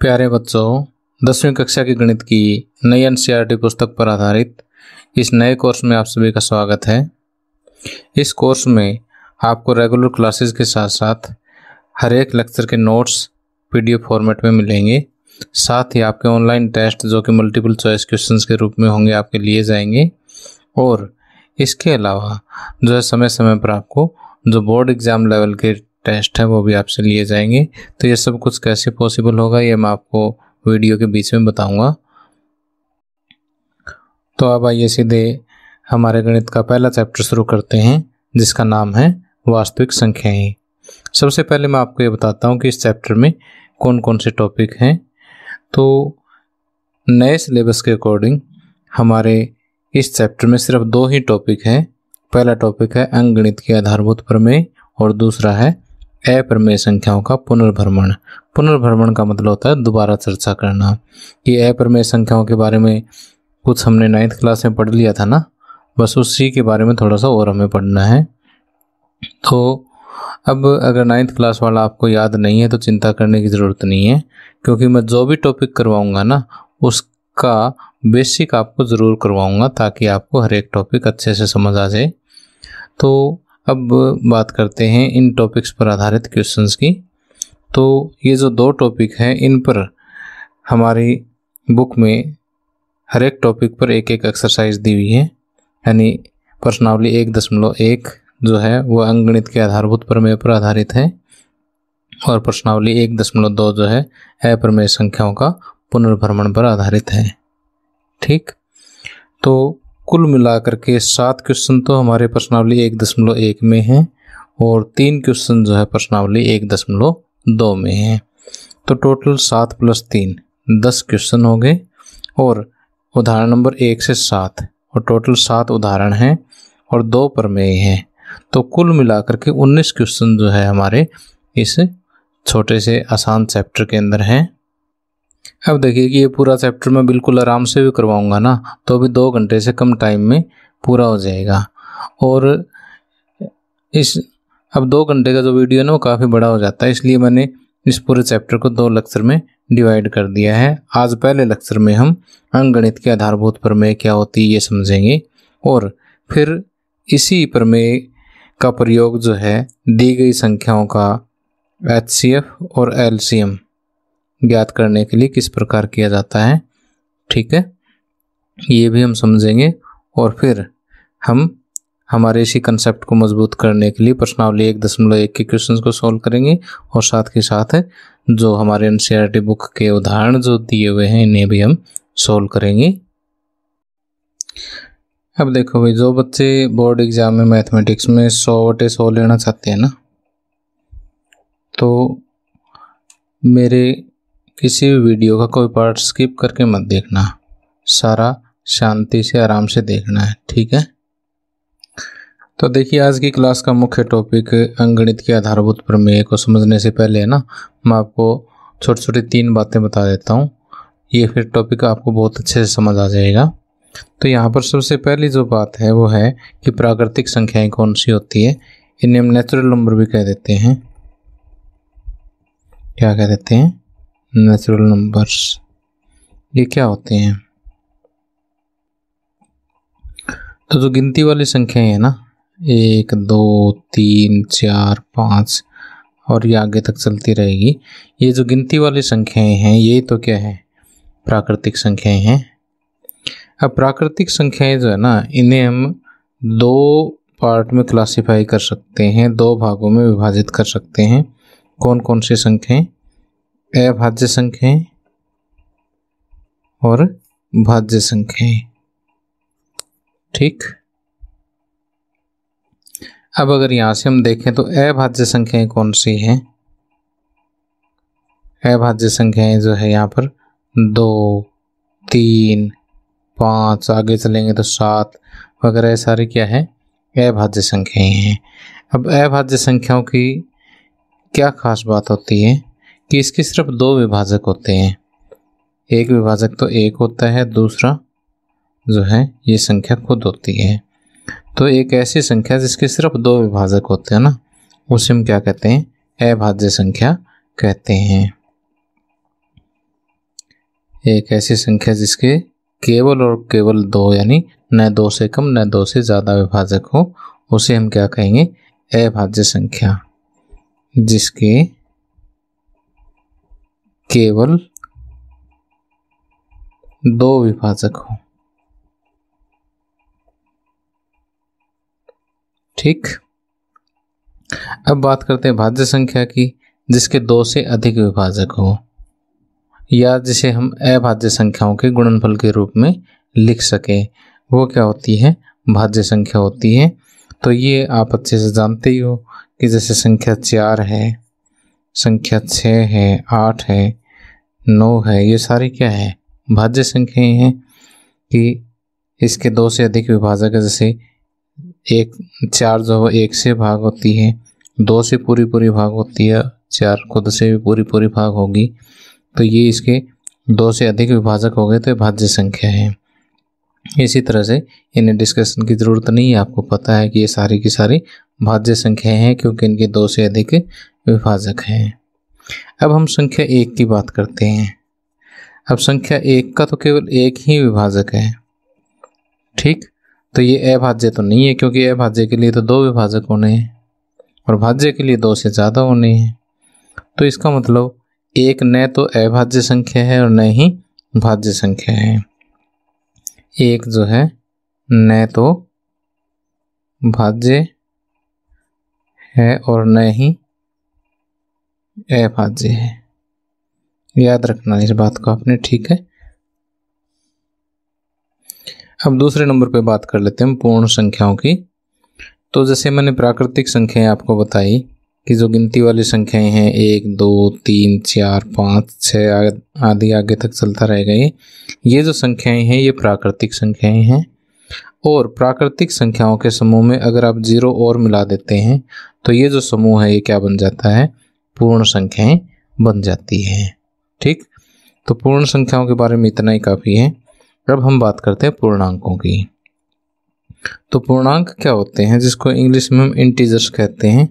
प्यारे बच्चों दसवीं कक्षा की गणित की नई एन पुस्तक पर आधारित इस नए कोर्स में आप सभी का स्वागत है इस कोर्स में आपको रेगुलर क्लासेस के साथ साथ हर एक लेक्चर के नोट्स पीडीएफ फॉर्मेट में मिलेंगे साथ ही आपके ऑनलाइन टेस्ट जो कि मल्टीपल चॉइस क्वेश्चन के रूप में होंगे आपके लिए जाएंगे और इसके अलावा जो है समय समय पर आपको जो बोर्ड एग्ज़ाम लेवल के टेस्ट है वो भी आपसे लिए जाएंगे तो ये सब कुछ कैसे पॉसिबल होगा ये मैं आपको वीडियो के बीच में बताऊंगा तो अब आइए सीधे हमारे गणित का पहला चैप्टर शुरू करते हैं जिसका नाम है वास्तविक संख्याएं सबसे पहले मैं आपको ये बताता हूँ कि इस चैप्टर में कौन कौन से टॉपिक हैं तो नए सिलेबस के अकॉर्डिंग हमारे इस चैप्टर में सिर्फ दो ही टॉपिक हैं पहला टॉपिक है गणित के आधारभूत प्रमेय और दूसरा है अप्रमेय संख्याओं का पुनर्भ्रमण पुनर्भ्रमण का मतलब होता है दोबारा चर्चा करना कि अप्रमेय संख्याओं के बारे में कुछ हमने नाइन्थ क्लास में पढ़ लिया था ना बस उसी के बारे में थोड़ा सा और हमें पढ़ना है तो अब अगर नाइन्थ क्लास वाला आपको याद नहीं है तो चिंता करने की ज़रूरत नहीं है क्योंकि मैं जो भी टॉपिक करवाऊँगा ना उसका बेसिक आपको ज़रूर करवाऊँगा ताकि आपको हर एक टॉपिक अच्छे से समझ आ जाए तो अब बात करते हैं इन टॉपिक्स पर आधारित क्वेश्चंस की तो ये जो दो टॉपिक हैं इन पर हमारी बुक में हर एक टॉपिक पर एक एक एक्सरसाइज दी हुई है यानी पर्सनावली एक दशमलव एक जो है वह अंगणित के आधारभूत प्रमेय पर आधारित है और प्रश्नावली एक दशमलव दो जो है अप्रमेय संख्याओं का पुनर्भ्रमण पर आधारित है ठीक तो कुल मिलाकर के सात क्वेश्चन तो हमारे प्रश्नावली एक दशमलव एक में हैं और तीन क्वेश्चन जो है प्रश्नावली एक दशमलव दो में हैं तो टोटल सात प्लस तीन दस क्वेश्चन हो गए और उदाहरण नंबर एक से सात और टोटल सात उदाहरण हैं और दो में हैं तो कुल मिलाकर के उन्नीस क्वेश्चन जो है हमारे इस छोटे से आसान चैप्टर के अंदर हैं अब देखिए कि ये पूरा चैप्टर मैं बिल्कुल आराम से भी करवाऊँगा ना तो अभी दो घंटे से कम टाइम में पूरा हो जाएगा और इस अब दो घंटे का जो वीडियो ना वो काफ़ी बड़ा हो जाता है इसलिए मैंने इस पूरे चैप्टर को दो लेक्चर में डिवाइड कर दिया है आज पहले लेक्चर में हम अंगणित के आधारभूत प्रमेय क्या होती है ये समझेंगे और फिर इसी प्रमेय का प्रयोग जो है दी गई संख्याओं का एच और एल ज्ञात करने के लिए किस प्रकार किया जाता है ठीक है ये भी हम समझेंगे और फिर हम हमारे इसी कंसेप्ट को मजबूत करने के लिए प्रश्नावली एक दशमलव एक के क्वेश्चन को सॉल्व करेंगे और साथ के साथ जो हमारे एन बुक e के उदाहरण जो दिए हुए हैं इन्हें भी हम सॉल्व करेंगे अब देखो भाई जो बच्चे बोर्ड एग्ज़ाम में मैथमेटिक्स में सौ वटे सौ लेना चाहते हैं ना तो मेरे किसी भी वीडियो का कोई पार्ट स्किप करके मत देखना सारा शांति से आराम से देखना है ठीक है तो देखिए आज की क्लास का मुख्य टॉपिक अंगणित के आधारभूत प्रमेय को समझने से पहले है ना मैं आपको छोटी छोटी तीन बातें बता देता हूँ ये फिर टॉपिक आपको बहुत अच्छे से समझ आ जाएगा तो यहाँ पर सबसे पहली जो बात है वो है कि प्राकृतिक संख्याएं कौन सी होती है इन्हें हम नेचुरल नंबर भी कह देते हैं क्या कह देते हैं नेचुरल नंबर्स ये क्या होते हैं तो जो गिनती वाली संख्याएं हैं ना एक दो तीन चार पाँच और ये आगे तक चलती रहेगी ये जो गिनती वाली संख्याएं हैं ये तो क्या है प्राकृतिक संख्याएं हैं अब प्राकृतिक संख्याएं जो है ना इन्हें हम दो पार्ट में क्लासिफाई कर सकते हैं दो भागों में विभाजित कर सकते हैं कौन कौन सी संख्याएं अभाज्य संख्याएं और भाज्य संख्याएं ठीक अब अगर यहां से हम देखें तो अभाज्य संख्याएं कौन सी हैं अभाज्य संख्याएं जो है यहां पर दो तीन पांच आगे चलेंगे तो सात वगैरह सारे क्या है अभाज्य संख्याएं हैं अब अभाज्य संख्याओं की क्या खास बात होती है कि इसके सिर्फ दो विभाजक होते हैं एक विभाजक तो एक होता है दूसरा जो है ये संख्या खुद होती है तो एक ऐसी संख्या जिसके सिर्फ दो विभाजक होते हैं ना उसे हम क्या कहते हैं अभाज्य संख्या कहते हैं एक ऐसी संख्या जिसके केवल और केवल दो यानी न दो से कम न दो से ज़्यादा विभाजक हो उसे हम क्या कहेंगे अभाज्य संख्या जिसके केवल दो विभाजक हो ठीक अब बात करते हैं भाज्य संख्या की जिसके दो से अधिक विभाजक हो या जिसे हम अभाज्य संख्याओं के गुणनफल के रूप में लिख सके वो क्या होती है भाज्य संख्या होती है तो ये आप अच्छे से जानते ही हो कि जैसे संख्या चार है संख्या छः है आठ है नौ है ये सारी क्या है भाज्य संख्याएं हैं कि इसके दो से अधिक विभाजक जैसे एक चार जो एक से भाग होती है दो से पूरी पूरी भाग होती है चार खुद से भी पूरी पूरी भाग होगी तो ये इसके दो से अधिक विभाजक हो गए तो भाज्य संख्या है इसी तरह से इन्हें डिस्कशन की ज़रूरत नहीं है आपको पता है कि ये सारी की सारी भाज्य संख्याएं हैं क्योंकि इनके दो से अधिक विभाजक हैं अब हम संख्या एक की बात करते हैं अब संख्या एक का तो केवल एक ही विभाजक है ठीक तो ये अभाज्य तो नहीं है क्योंकि अभाज्य के लिए तो दो विभाजक होने हैं और भाज्य के लिए दो से ज़्यादा होने हैं तो इसका मतलब एक न तो अभाज्य संख्या है और न ही भाज्य संख्या है एक जो है न तो भाज्य है और न ही आज फाजी है याद रखना इस बात को आपने ठीक है अब दूसरे नंबर पे बात कर लेते हैं पूर्ण संख्याओं की तो जैसे मैंने प्राकृतिक संख्याएं आपको बताई कि जो गिनती वाली संख्याएं हैं एक दो तीन चार पाँच छः आदि आगे तक चलता रहेगा ये ये जो संख्याएं हैं ये प्राकृतिक संख्याएं हैं और प्राकृतिक संख्याओं के समूह में अगर आप जीरो और मिला देते हैं तो ये जो समूह है ये क्या बन जाता है पूर्ण संख्याएं बन जाती हैं ठीक तो पूर्ण संख्याओं के बारे में इतना ही काफ़ी है अब हम बात करते हैं पूर्णांकों की तो पूर्णांक क्या होते हैं जिसको इंग्लिश में हम इंटीजर्स कहते हैं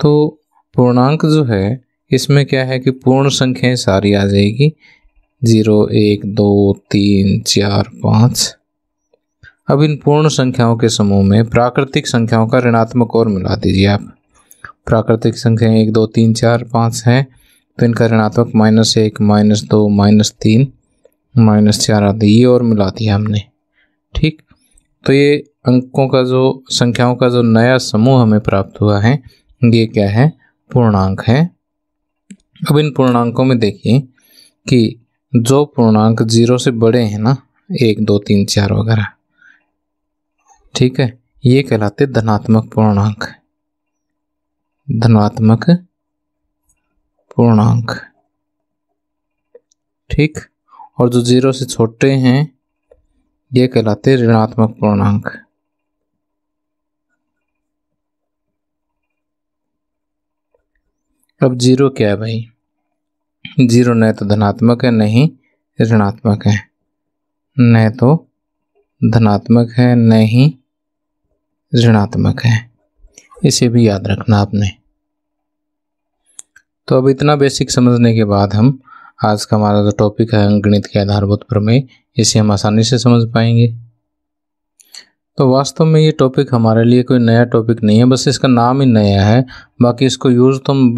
तो पूर्णांक जो है इसमें क्या है कि पूर्ण संख्याएं सारी आ जाएगी जीरो एक दो तीन चार पाँच अब इन पूर्ण संख्याओं के समूह में प्राकृतिक संख्याओं का ऋणात्मक और मिला दीजिए आप प्राकृतिक संख्याएं एक दो तीन चार पाँच हैं तो इनका ऋणात्मक माइनस एक माइनस दो माइनस तीन माइनस चार आदि ये और मिला दिया हमने ठीक तो ये अंकों का जो संख्याओं का जो नया समूह हमें प्राप्त हुआ है ये क्या है पूर्णांक है अब इन पूर्णांकों में देखिए कि जो पूर्णांक जीरो से बड़े हैं ना एक दो तीन चार वगैरह ठीक है ये कहलाते धनात्मक पूर्णांक धनात्मक पूर्णांक ठीक और जो जीरो से छोटे हैं ये कहलाते ऋणात्मक पूर्णांक अब जीरो क्या है भाई जीरो न तो धनात्मक है नहीं ऋणात्मक है न तो धनात्मक है नहीं ऋणात्मक है इसे भी याद रखना आपने तो अब इतना बेसिक समझने के बाद हम आज का हमारा जो तो टॉपिक है गणित के आधारभूत प्रमेय इसे हम आसानी से समझ पाएंगे तो वास्तव में ये टॉपिक हमारे लिए कोई नया टॉपिक नहीं है बस इसका नाम ही नया है बाकी इसको यूज़ तो हम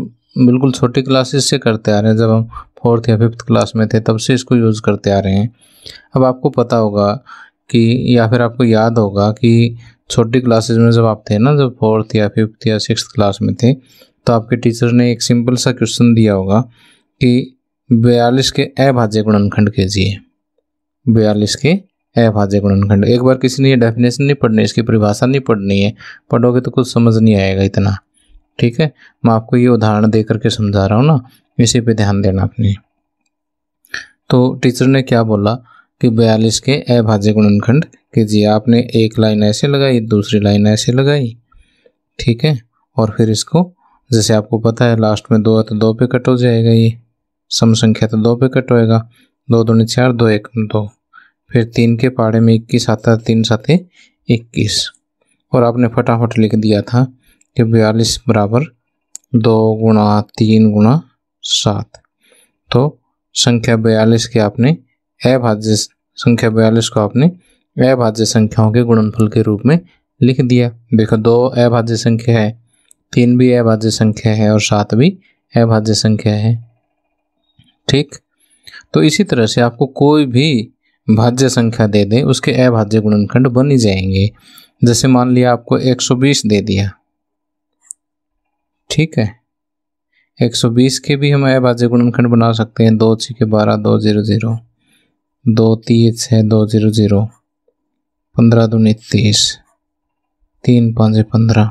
बिल्कुल छोटी क्लासेस से करते आ रहे हैं जब हम फोर्थ या फिफ्थ क्लास में थे तब से इसको यूज़ करते आ रहे हैं अब आपको पता होगा कि या फिर आपको याद होगा कि छोटी क्लासेज में जब आप थे ना जब फोर्थ या फिफ्थ या सिक्स क्लास में थे तो आपके टीचर ने एक सिंपल सा क्वेश्चन दिया होगा कि बयालीस के अभाज्य गुणनखंड कीजिए बयालीस के अभाज्य गुणनखंड एक बार किसी ने ये डेफिनेशन नहीं पढ़नी इसकी परिभाषा नहीं पढ़नी है पढ़ोगे तो कुछ समझ नहीं आएगा इतना ठीक है मैं आपको ये उदाहरण दे करके समझा रहा हूँ ना इसी पे ध्यान देना आपने तो टीचर ने क्या बोला कि बयालीस के अभाज्य गुणनखंड कि जी आपने एक लाइन ऐसे लगाई दूसरी लाइन ऐसे लगाई ठीक है और फिर इसको जैसे आपको पता है लास्ट में दो है तो दो पे कट हो जाएगा ये सम संख्या तो दो पे कट होएगा दो ने चार दो एक दो फिर तीन के पाड़े में इक्कीस आता तीन साथे इक्कीस और आपने फटाफट लिख दिया था कि बयालीस बराबर दो गुणा तीन गुणा सात तो संख्या बयालीस के आपने अभाज्य संख्या बयालीस को आपने अभाज्य संख्याओं के गुणनफल के रूप में लिख दिया देखो दो अभाज्य संख्या है तीन भी अभाज्य संख्या है और सात भी अभाज्य संख्या है ठीक तो इसी तरह से आपको कोई भी भाज्य संख्या दे दे उसके अभाज्य गुणनखंड बन ही जाएंगे जैसे मान लिया आपको 120 दे दिया ठीक है 120 के भी हम अभाज्य गुणनखंड बना सकते हैं दो छः के बारह दो जीरो जीरो दो तीन है दो जीरो जीरो पंद्रह दूनी तीस तीन पाँच पंद्रह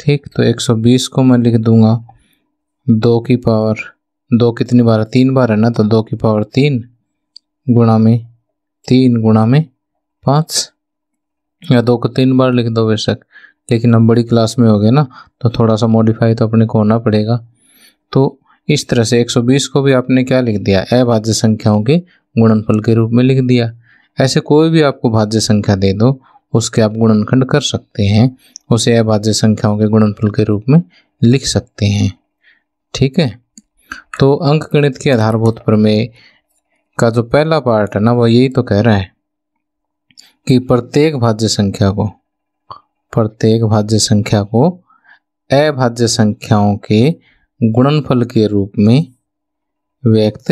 ठीक तो एक सौ बीस को मैं लिख दूंगा दो की पावर दो कितनी बार है तीन बार है ना तो दो की पावर तीन गुणा में तीन गुणा में पाँच या दो को तीन बार लिख दो बेशक लेकिन हम बड़ी क्लास में हो गए ना तो थोड़ा सा मॉडिफाई तो अपने को होना पड़ेगा तो इस तरह से 120 को भी आपने क्या लिख दिया अभाज्य संख्याओं के गुणनफल के रूप में लिख दिया ऐसे कोई भी आपको भाज्य संख्या दे दो उसके आप गुणनखंड कर सकते हैं उसे अभाज्य संख्याओं के गुणनफल के रूप में लिख सकते हैं ठीक है तो अंक गणित के आधारभूत प्रमेय का जो पहला पार्ट है ना वो यही तो कह रहा है कि प्रत्येक भाज्य संख्या को प्रत्येक भाज्य संख्या को अभाज्य संख्याओं के गुणनफल के रूप में व्यक्त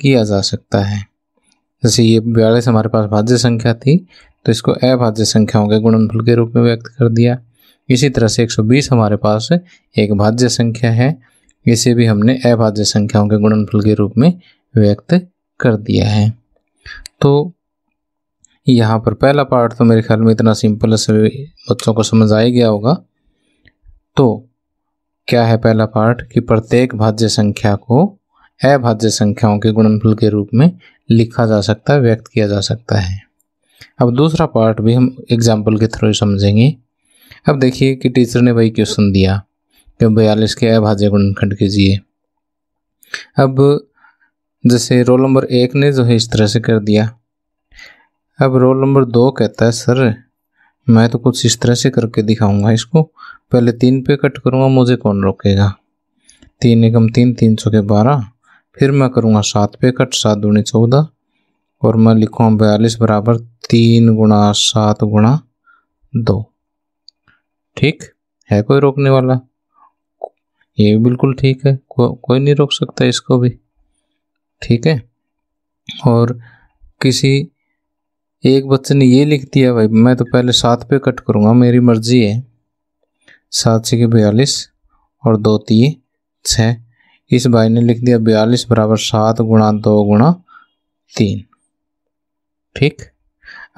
किया जा सकता है जैसे ये बयालीस हमारे पास भाज्य संख्या थी तो इसको अभाज्य संख्याओं के गुणनफल के रूप में व्यक्त कर दिया इसी तरह से 120 हमारे पास एक भाज्य संख्या है इसे भी हमने अभाज्य संख्याओं के गुणनफल के रूप में व्यक्त कर दिया है तो यहाँ पर पहला पार्ट तो मेरे ख्याल में इतना सिंपल है सभी बच्चों को समझ आ गया होगा तो क्या है पहला पार्ट कि प्रत्येक भाज्य संख्या को अभाज्य संख्याओं के गुणनफल के रूप में लिखा जा सकता है व्यक्त किया जा सकता है अब दूसरा पार्ट भी हम एग्जाम्पल के थ्रू समझेंगे अब देखिए कि टीचर ने वही क्वेश्चन दिया कि बयालीस के अभाज्य गुणखंड कीजिए अब जैसे रोल नंबर एक ने जो है इस तरह से कर दिया अब रोल नंबर दो कहता है सर मैं तो कुछ इस तरह से करके दिखाऊंगा इसको पहले तीन पे कट करूँगा मुझे कौन रोकेगा तीन एकम तीन तीन सौ के बारह फिर मैं करूँगा सात पे कट सात दूनी चौदह और मैं लिखूँ बयालीस बराबर तीन गुणा सात गुणा दो ठीक है कोई रोकने वाला ये भी बिल्कुल ठीक है को, कोई नहीं रोक सकता इसको भी ठीक है और किसी एक बच्चे ने ये लिख दिया भाई मैं तो पहले सात पे कट करूँगा मेरी मर्जी है सात छः के बयालीस और दो तीन छः इस भाई ने लिख दिया बयालीस बराबर सात गुणा दो गुणा तीन ठीक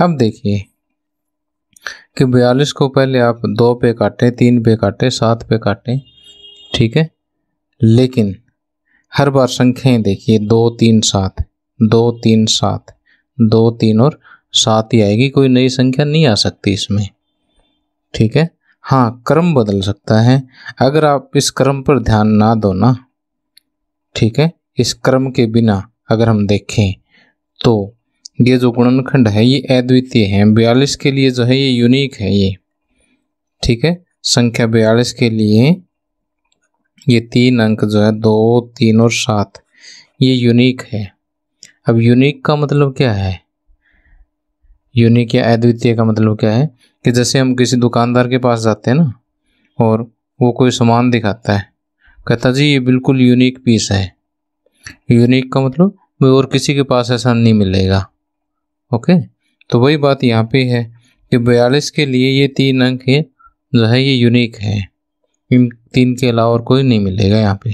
अब देखिए कि बयालीस को पहले आप दो पे काटे तीन पे काटे सात पे काटे ठीक है लेकिन हर बार संख्याएं देखिए दो तीन सात दो तीन सात दो तीन और सात ही आएगी कोई नई संख्या नहीं आ सकती इसमें ठीक है हाँ क्रम बदल सकता है अगर आप इस क्रम पर ध्यान ना दो ना ठीक है इस क्रम के बिना अगर हम देखें तो ये जो गुणनखंड है ये अद्वितीय है बयालीस के लिए जो है ये यूनिक है ये ठीक है संख्या बयालीस के लिए ये तीन अंक जो है दो तीन और सात ये यूनिक है अब यूनिक का मतलब क्या है यूनिक या अद्वितीय का मतलब क्या है कि जैसे हम किसी दुकानदार के पास जाते हैं ना और वो कोई सामान दिखाता है कहता जी ये बिल्कुल यूनिक पीस है यूनिक का मतलब भाई और किसी के पास ऐसा नहीं मिलेगा ओके तो वही बात यहाँ पे है कि बयालीस के लिए ये तीन अंक है जो है ये यूनिक है इन तीन के अलावा और कोई नहीं मिलेगा यहाँ पे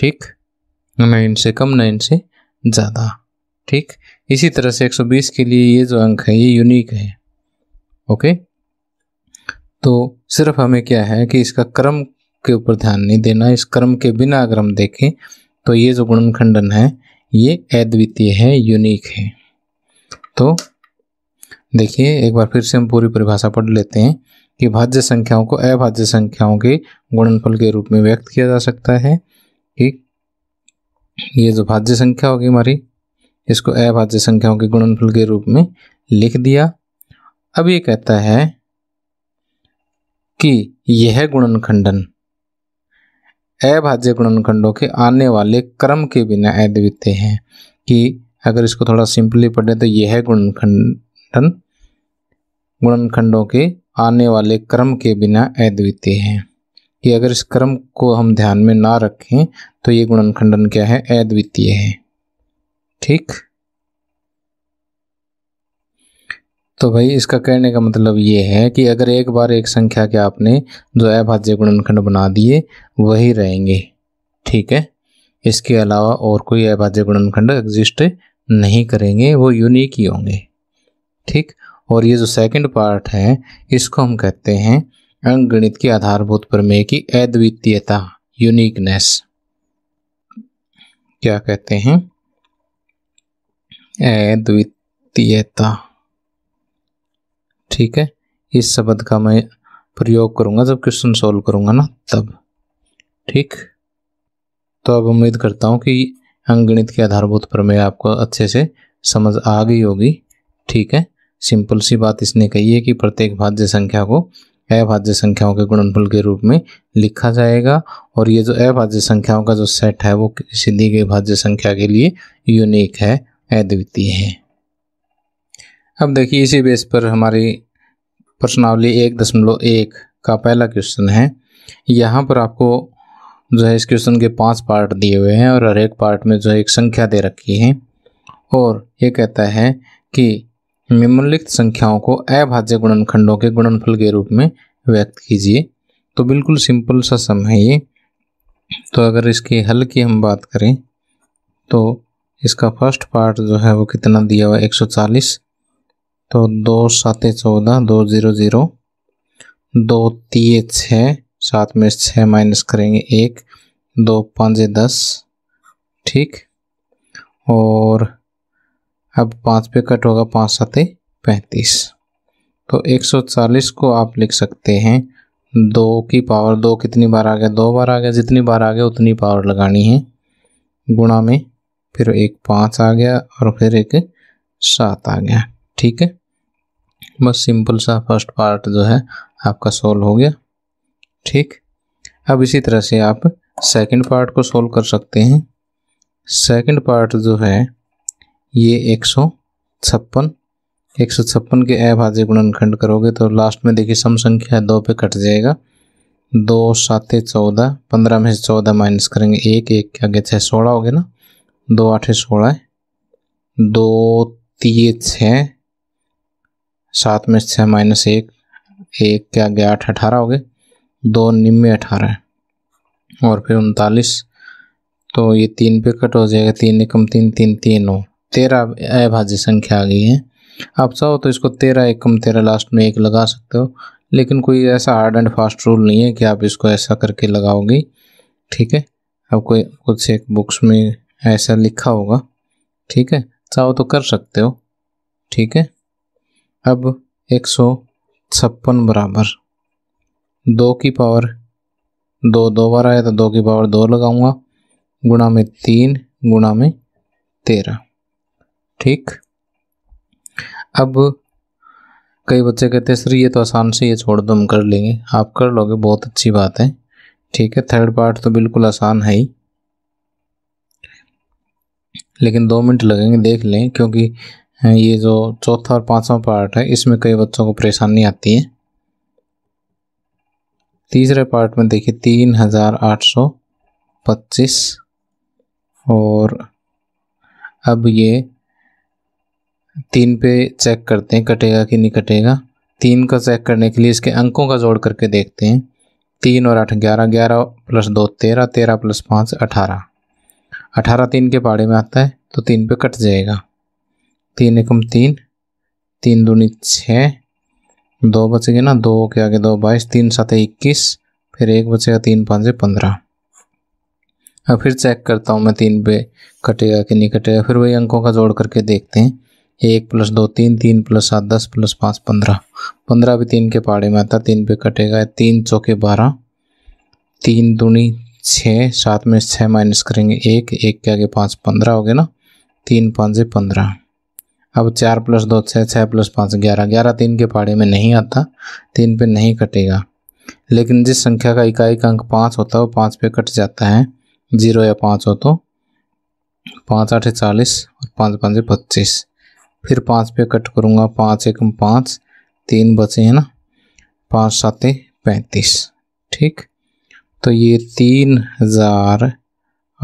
ठीक न इनसे कम न इनसे ज़्यादा ठीक इसी तरह से 120 के लिए ये जो अंक है ये यूनिक है ओके तो सिर्फ हमें क्या है कि इसका क्रम के ऊपर ध्यान नहीं देना इस क्रम के बिना अगर हम देखें तो ये जो गुणन खंडन है ये अद्वितीय है यूनिक है तो देखिए एक बार फिर से हम पूरी परिभाषा पढ़ लेते हैं कि भाज्य संख्याओं को अभाज्य संख्याओं के गुणनफल के रूप में व्यक्त किया जा सकता है कि ये जो भाज्य संख्या होगी हमारी इसको अभाज्य संख्याओं के गुणनफल के रूप में लिख दिया अब ये कहता है कि यह गुणनखंडन अभाज्य गुणनखंडों के आने वाले क्रम के बिना अद्वितीय हैं कि अगर इसको थोड़ा सिंपली पढ़े तो यह है गुणनखंडन गुणनखंडों के आने वाले क्रम के बिना अद्वितीय हैं कि अगर इस क्रम को हम ध्यान में ना रखें तो ये गुणनखंडन क्या है अद्वितीय है ठीक तो भाई इसका कहने का मतलब ये है कि अगर एक बार एक संख्या के आपने जो अभाज्य गुणनखंड बना दिए वही रहेंगे ठीक है इसके अलावा और कोई अभाज्य गुणनखंड एग्जिस्ट नहीं करेंगे वो यूनिक ही होंगे ठीक और ये जो सेकंड पार्ट है इसको हम कहते हैं अंकगणित के आधारभूत प्रमेय की अद्वितीयता यूनिकनेस क्या कहते हैं अद्वितीयता ठीक है इस शब्द का मैं प्रयोग करूँगा जब क्वेश्चन सॉल्व करूँगा ना तब ठीक तो अब उम्मीद करता हूँ कि अंगणित के आधारभूत प्रमेय आपको अच्छे से समझ आ गई होगी ठीक है सिंपल सी बात इसने कही है कि प्रत्येक भाज्य संख्या को अभाज्य संख्याओं के गुणनफल के रूप में लिखा जाएगा और ये जो अभाज्य संख्याओं का जो सेट है वो किसी दी गई भाज्य संख्या के लिए यूनिक है अद्वितीय है अब देखिए इसी बेस पर हमारी प्रश्नावली एक दशमलव एक का पहला क्वेश्चन है यहाँ पर आपको जो है इस क्वेश्चन के पांच पार्ट दिए हुए हैं और हर एक पार्ट में जो है एक संख्या दे रखी है और ये कहता है कि निम्नलिखित संख्याओं को अभाज्य गुणनखंडों के गुणनफल के रूप में व्यक्त कीजिए तो बिल्कुल सिंपल सा सम है ये तो अगर इसके हल की हम बात करें तो इसका फर्स्ट पार्ट जो है वो कितना दिया हुआ है चालीस तो दो सात चौदह दो ज़ीरो ज़ीरो दो तीय छः सात में छः माइनस करेंगे एक दो पाँच दस ठीक और अब पाँच पे कट होगा पाँच सात पैंतीस तो एक सौ चालीस को आप लिख सकते हैं दो की पावर दो कितनी बार आ गया दो बार आ गया जितनी बार आ गया उतनी पावर लगानी है गुणा में फिर एक पाँच आ गया और फिर एक सात आ गया ठीक है बस सिंपल सा फर्स्ट पार्ट जो है आपका सोल्व हो गया ठीक अब इसी तरह से आप सेकंड पार्ट को सोल्व कर सकते हैं सेकंड पार्ट जो है ये एक सौ छप्पन एक सौ छप्पन के अभाज्य गुणनखंड करोगे तो लास्ट में देखिए सम संख्या दो पे कट जाएगा दो सात चौदह पंद्रह में से चौदह माइनस करेंगे एक एक के आगे छः सोलह हो गया ना दो आठे सोलह दो तीय छः सात में छः माइनस एक एक क्या आगे आठ अठारह हो गए दो निम्बे अठारह और फिर उनतालीस तो ये तीन पे कट हो जाएगा तीन एकम तीन तीन तीन हो तेरह अभाज्य संख्या आ गई है आप चाहो तो इसको तेरह एकम तेरह लास्ट में एक लगा सकते हो लेकिन कोई ऐसा हार्ड एंड फास्ट रूल नहीं है कि आप इसको ऐसा करके लगाओगे ठीक है अब कोई कुछ एक बुक्स में ऐसा लिखा होगा ठीक है चाहो तो कर सकते हो ठीक है अब एक सौ छप्पन बराबर दो की पावर दो दो बार आया तो दो की पावर दो लगाऊंगा गुणा में तीन गुणा में तेरह ठीक अब कई बच्चे कहते हैं सर ये तो आसान से ये छोड़ दो हम कर लेंगे आप कर लोगे बहुत अच्छी बात है ठीक है थर्ड पार्ट तो बिल्कुल आसान है ही लेकिन दो मिनट लगेंगे देख लें क्योंकि ये जो चौथा और पांचवा पार्ट है इसमें कई बच्चों को परेशानी आती है तीसरे पार्ट में देखिए तीन हजार आठ सौ पच्चीस और अब ये तीन पे चेक करते हैं कटेगा कि नहीं कटेगा तीन का चेक करने के लिए इसके अंकों का जोड़ करके देखते हैं तीन और आठ ग्यारह ग्यारह प्लस दो तेरह तेरह प्लस पाँच अठारह अठारह तीन के पाड़े में आता है तो तीन पे कट जाएगा तीन एकम तीन तीन दूनी छः दो बचेंगे ना दो के आगे दो बाईस तीन सात इक्कीस फिर एक बचेगा तीन पाँच पंद्रह अब फिर चेक करता हूँ मैं तीन पे कटेगा कि नहीं कटेगा फिर वही अंकों का जोड़ करके देखते हैं एक प्लस दो तीन तीन प्लस सात दस प्लस पाँच पंद्रह पंद्रह भी तीन के पहाड़े में आता तीन पे कटेगा तीन चौके बारह तीन दूनी छः सात में छः माइनस करेंगे एक एक के आगे पाँच पंद्रह हो गए ना तीन पाँच पंद्रह अब चार प्लस दो छः छः प्लस पाँच ग्यारह ग्यारह तीन के पहाड़े में नहीं आता तीन पे नहीं कटेगा लेकिन जिस संख्या का इकाई का अंक पाँच होता है वो पाँच पे कट जाता है जीरो या पाँच हो तो पाँच आठ चालीस और पाँच पाँच पच्चीस फिर पाँच पे कट करूँगा पाँच एक पाँच तीन बचे हैं ना पाँच सात पैंतीस ठीक तो ये तीन हज़ार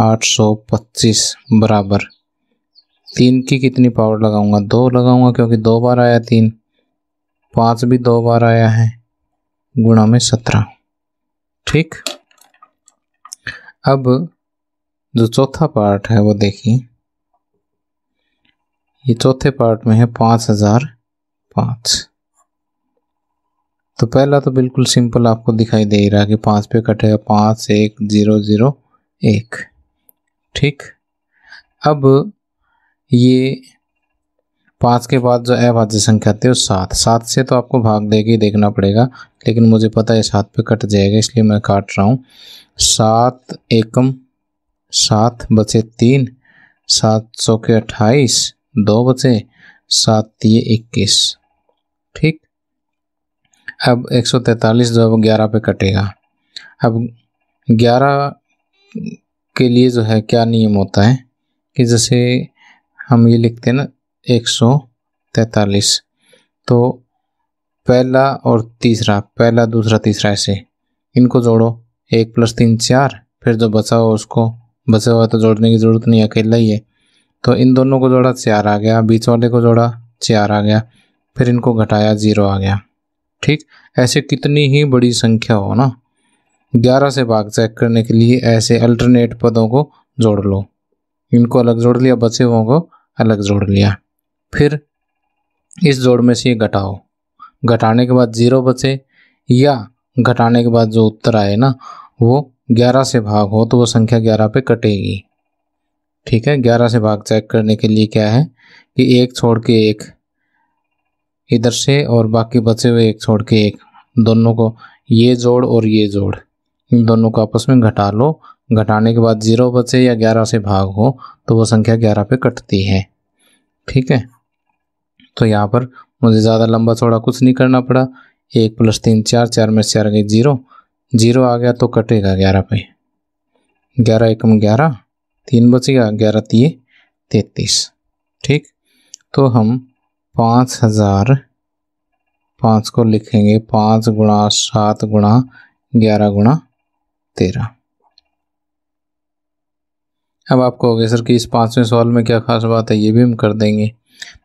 आठ सौ पच्चीस बराबर तीन की कितनी पावर लगाऊंगा दो लगाऊंगा क्योंकि दो बार आया तीन पांच भी दो बार आया है गुणा में सत्रह ठीक अब जो चौथा पार्ट है वो देखिए ये चौथे पार्ट में है पांच हज़ार पाँच तो पहला तो बिल्कुल सिंपल आपको दिखाई दे रहा है कि पांच पे कटेगा पांच एक ज़ीरो ज़ीरो एक ठीक अब ये पाँच के बाद जो अभाज्य संख्या थी वो सात सात से तो आपको भाग देके ही देखना पड़ेगा लेकिन मुझे पता है सात पे कट जाएगा इसलिए मैं काट रहा हूँ सात एकम सात बचे तीन सात सौ के अट्ठाईस दो बचे सात ये इक्कीस ठीक अब एक सौ तैंतालीस जो है वो ग्यारह पे कटेगा अब ग्यारह के लिए जो है क्या नियम होता है कि जैसे हम ये लिखते हैं ना एक सौ तैतालीस तो पहला और तीसरा पहला दूसरा तीसरा ऐसे इनको जोड़ो एक प्लस तीन चार फिर जो बचा हो उसको बचा हुआ तो जोड़ने की ज़रूरत नहीं अकेला ही है तो इन दोनों को जोड़ा चार आ गया बीच वाले को जोड़ा चार आ गया फिर इनको घटाया ज़ीरो आ गया ठीक ऐसे कितनी ही बड़ी संख्या हो ना ग्यारह से भाग चेक करने के लिए ऐसे अल्टरनेट पदों को जोड़ लो इनको अलग जोड़ लिया बचे हुओं को अलग जोड़ लिया फिर इस जोड़ में से ये घटाओ घटाने के बाद ज़ीरो बचे या घटाने के बाद जो उत्तर आए ना वो ग्यारह से भाग हो तो वो संख्या ग्यारह पे कटेगी ठीक है ग्यारह से भाग चेक करने के लिए क्या है कि एक छोड़ के एक इधर से और बाकी बचे हुए एक छोड़ के एक दोनों को ये जोड़ और ये जोड़ इन दोनों को आपस में घटा लो घटाने के बाद ज़ीरो बचे या ग्यारह से भाग हो तो वो संख्या ग्यारह पे कटती है ठीक है तो यहाँ पर मुझे ज़्यादा लंबा चौड़ा कुछ नहीं करना पड़ा एक प्लस तीन चार चार में चार गई जीरो जीरो आ गया तो कटेगा ग्यारह पे ग्यारह एकम ग्यारह तीन बचेगा ग्यारह तीय तैतीस ठीक तो हम पाँच हज़ार पाँच को लिखेंगे पाँच गुणा सात गुणा ग्यारह गुणा तेरह अब आप कहोगे सर कि इस पाँचवें सवाल में क्या खास बात है ये भी हम कर देंगे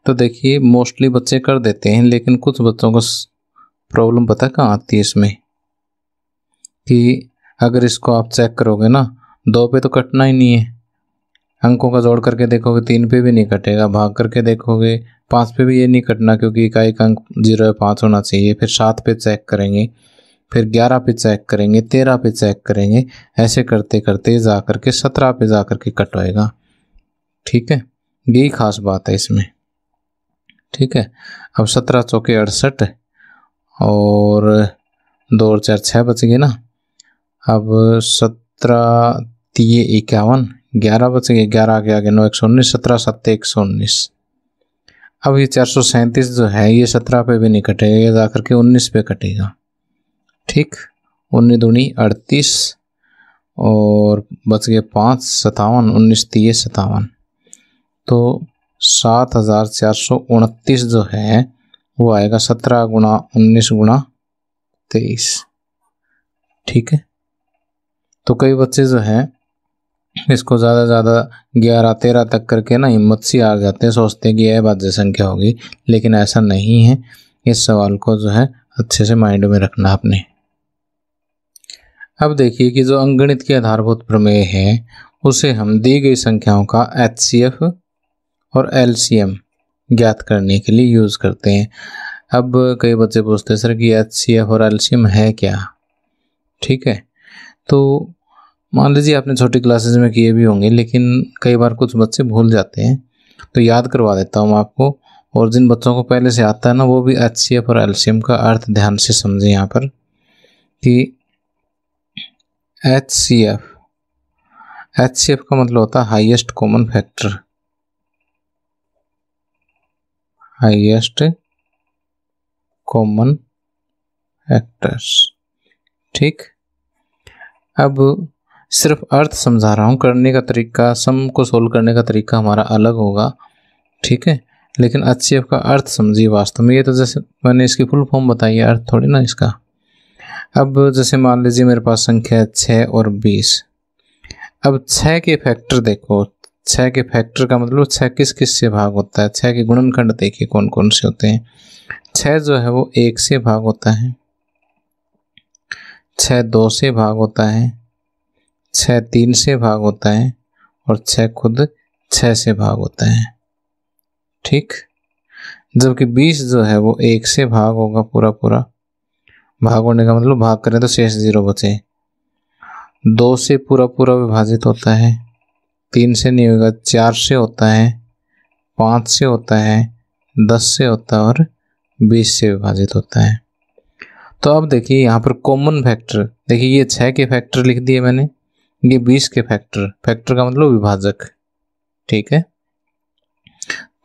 तो देखिए मोस्टली बच्चे कर देते हैं लेकिन कुछ बच्चों को प्रॉब्लम पता कहाँ आती है इसमें कि अगर इसको आप चेक करोगे ना दो पे तो कटना ही नहीं है अंकों का जोड़ करके देखोगे तीन पे भी नहीं कटेगा भाग करके देखोगे पाँच पे भी ये नहीं कटना क्योंकि इकाई का अंक जीरो पाँच होना चाहिए फिर सात पे चेक करेंगे फिर ग्यारह पे चेक करेंगे तेरह पे चेक करेंगे ऐसे करते करते जा कर के सत्रह पे जा कर के कट होएगा ठीक है यही खास बात है इसमें ठीक है अब सत्रह चौके अड़सठ और दो और चार छः बच गए ना अब सत्रह तीय इक्यावन ग्यारह बच गए ग्यारह आगे आगे नौ एक सौ उन्नीस सत्रह सत्ते एक सौ उन्नीस अब ये चार सौ सैंतीस जो है ये सत्रह पे भी नहीं कटेगा ये जाकर के उन्नीस पे कटेगा ठीक उन्नीस दूनी अड़तीस और बच गए पाँच सतावन उन्नीस तीस सतावन तो सात हज़ार चार सौ उनतीस जो है वो आएगा सत्रह गुणा उन्नीस गुणा तेईस ठीक है तो कई बच्चे जो हैं इसको ज़्यादा से ज़्यादा ग्यारह तेरह तक करके ना हिम्मत सी आ जाते हैं सोचते हैं कि यह बाध्य संख्या होगी लेकिन ऐसा नहीं है इस सवाल को जो है अच्छे से माइंड में रखना आपने अब देखिए कि जो अंगणित के आधारभूत प्रमेय है उसे हम दी गई संख्याओं का एच सी एफ और एल सी एम ज्ञात करने के लिए यूज़ करते हैं अब कई बच्चे पूछते हैं सर कि एच सी एफ और एल सी एम है क्या ठीक है तो मान लीजिए आपने छोटी क्लासेस में किए भी होंगे लेकिन कई बार कुछ बच्चे भूल जाते हैं तो याद करवा देता हूँ आपको और जिन बच्चों को पहले से आता है ना वो भी एच सी एफ़ और एल सी एम का अर्थ ध्यान से समझें यहाँ पर कि H C F H C F का मतलब होता है highest common factor highest common factors ठीक अब सिर्फ अर्थ समझा रहा हूँ करने का तरीका सम को सोल्व करने का तरीका हमारा अलग होगा ठीक है लेकिन एच सी एफ का अर्थ समझिए वास्तव में ये तो जैसे मैंने इसकी फुल फॉर्म बताई है अर्थ थोड़ी ना इसका अब जैसे मान लीजिए मेरे पास संख्या है छः और बीस अब छः के फैक्टर देखो छः के फैक्टर का मतलब छः किस किस से भाग होता है छः के गुणनखंड देखिए कौन कौन से होते हैं छः जो है वो एक से भाग होता है छः दो से भाग होता है छः तीन से भाग होता है और छः खुद छः से भाग होता है ठीक जबकि बीस जो है वो एक से भाग होगा पूरा पूरा भाग होने का मतलब भाग करें तो शेष जीरो बचे दो से पूरा पूरा विभाजित होता है तीन से नहीं होगा चार से होता है पाँच से होता है दस से होता है और बीस से विभाजित होता है तो अब देखिए यहाँ पर कॉमन फैक्टर देखिए ये छः के फैक्टर लिख दिए मैंने ये बीस के फैक्टर फैक्टर का मतलब विभाजक ठीक है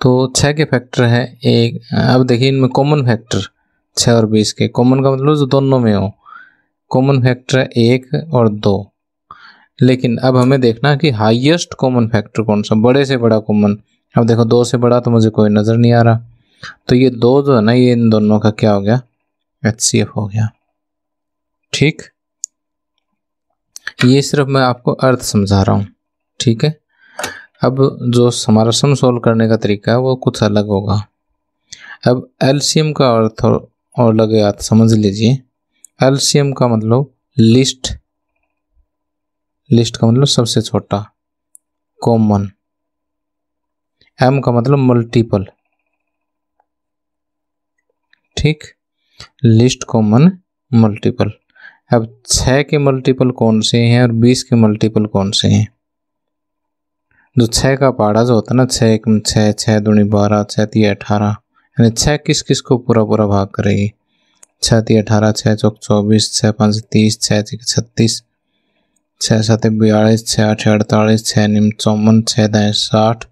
तो छः के फैक्टर है एक अब देखिए इनमें कॉमन फैक्टर छः और बीस के कॉमन का मतलब जो दोनों में हो कॉमन फैक्टर है एक और दो लेकिन अब हमें देखना कि हाईएस्ट कॉमन फैक्टर कौन सा बड़े से बड़ा कॉमन अब देखो दो से बड़ा तो मुझे कोई नज़र नहीं आ रहा तो ये दो जो है ना ये इन दोनों का क्या हो गया एच हो गया ठीक ये सिर्फ मैं आपको अर्थ समझा रहा हूँ ठीक है अब जो हमारा सम सोल्व करने का तरीका है वो कुछ अलग होगा अब एलसीएम का अर्थ और लगे तो समझ लीजिए एलसीएम का मतलब लिस्ट लिस्ट का मतलब सबसे छोटा कॉमन एम का मतलब मल्टीपल ठीक लिस्ट कॉमन मल्टीपल अब छ के मल्टीपल कौन से हैं और बीस के मल्टीपल कौन से हैं जो छ का पारा जो होता है ना छः एक छः छः दूनी बारह छः तीन अठारह यानी छः किस किस को पूरा पूरा भाग करेगी छः ती अठारह छः चौक चौबीस छः पाँच तीस छः छत्तीस छः सात बयालीस छः आठ अड़तालीस छः निम चौवन छः दें साठ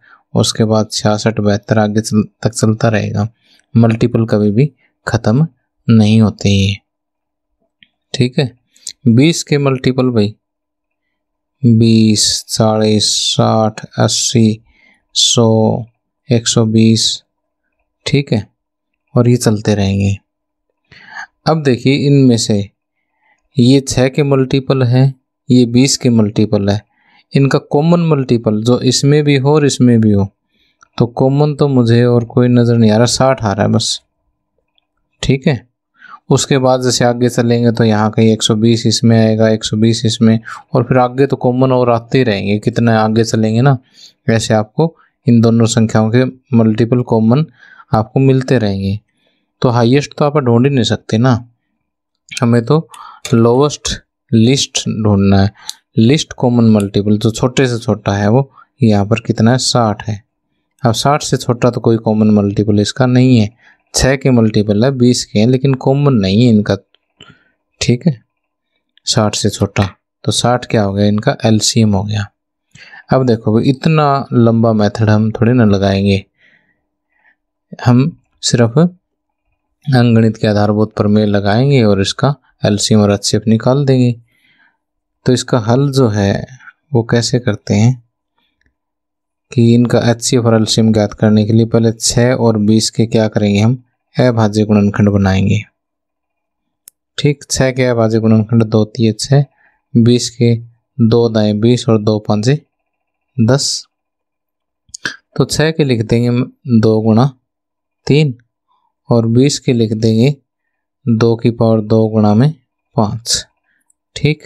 उसके बाद छियासठ बहत्तर आगे चल, तक चलता रहेगा मल्टीपल कभी भी ख़त्म नहीं होते ये ठीक है बीस के मल्टीपल भाई बीस चालीस साठ अस्सी सौ एक सौ बीस ठीक है और ये चलते रहेंगे अब देखिए इनमें से ये छः के मल्टीपल है ये बीस के मल्टीपल है इनका कॉमन मल्टीपल जो इसमें भी हो और इसमें भी हो तो कॉमन तो मुझे और कोई नज़र नहीं आ रहा साठ आ रहा है बस ठीक है उसके बाद जैसे आगे चलेंगे तो यहाँ कहीं 120 इसमें आएगा 120 इसमें और फिर आगे तो कॉमन और आते ही रहेंगे कितना आगे चलेंगे ना वैसे आपको इन दोनों संख्याओं के मल्टीपल कॉमन आपको मिलते रहेंगे तो हाईएस्ट तो आप ढूंढ ही नहीं सकते ना हमें तो लोवेस्ट लिस्ट ढूंढना है लिस्ट कॉमन मल्टीपल जो छोटे से छोटा है वो यहाँ पर कितना है साठ है अब साठ से छोटा तो कोई कॉमन मल्टीपल इसका नहीं है छः के मल्टीपल है बीस के हैं लेकिन कॉमन नहीं है इनका ठीक है साठ से छोटा तो साठ क्या हो गया इनका एलसीएम हो गया अब देखो इतना लंबा मेथड हम थोड़ी ना लगाएंगे हम सिर्फ अंगणित के आधारभूत पर मेल लगाएंगे और इसका एलसीएम और एचसीएफ निकाल देंगे तो इसका हल जो है वो कैसे करते हैं कि इनका एच सी और एल्शियम ज्ञात करने के लिए पहले छः और बीस के क्या करेंगे हम अभाज्य गुणनखंड बनाएंगे ठीक छः के अभाज्य गुणनखंड दो तीय छः बीस के दो दाएँ बीस और दो पाँच दस तो छः के लिख देंगे दो गुणा तीन और बीस के लिख देंगे दो की पावर दो गुणा में पाँच ठीक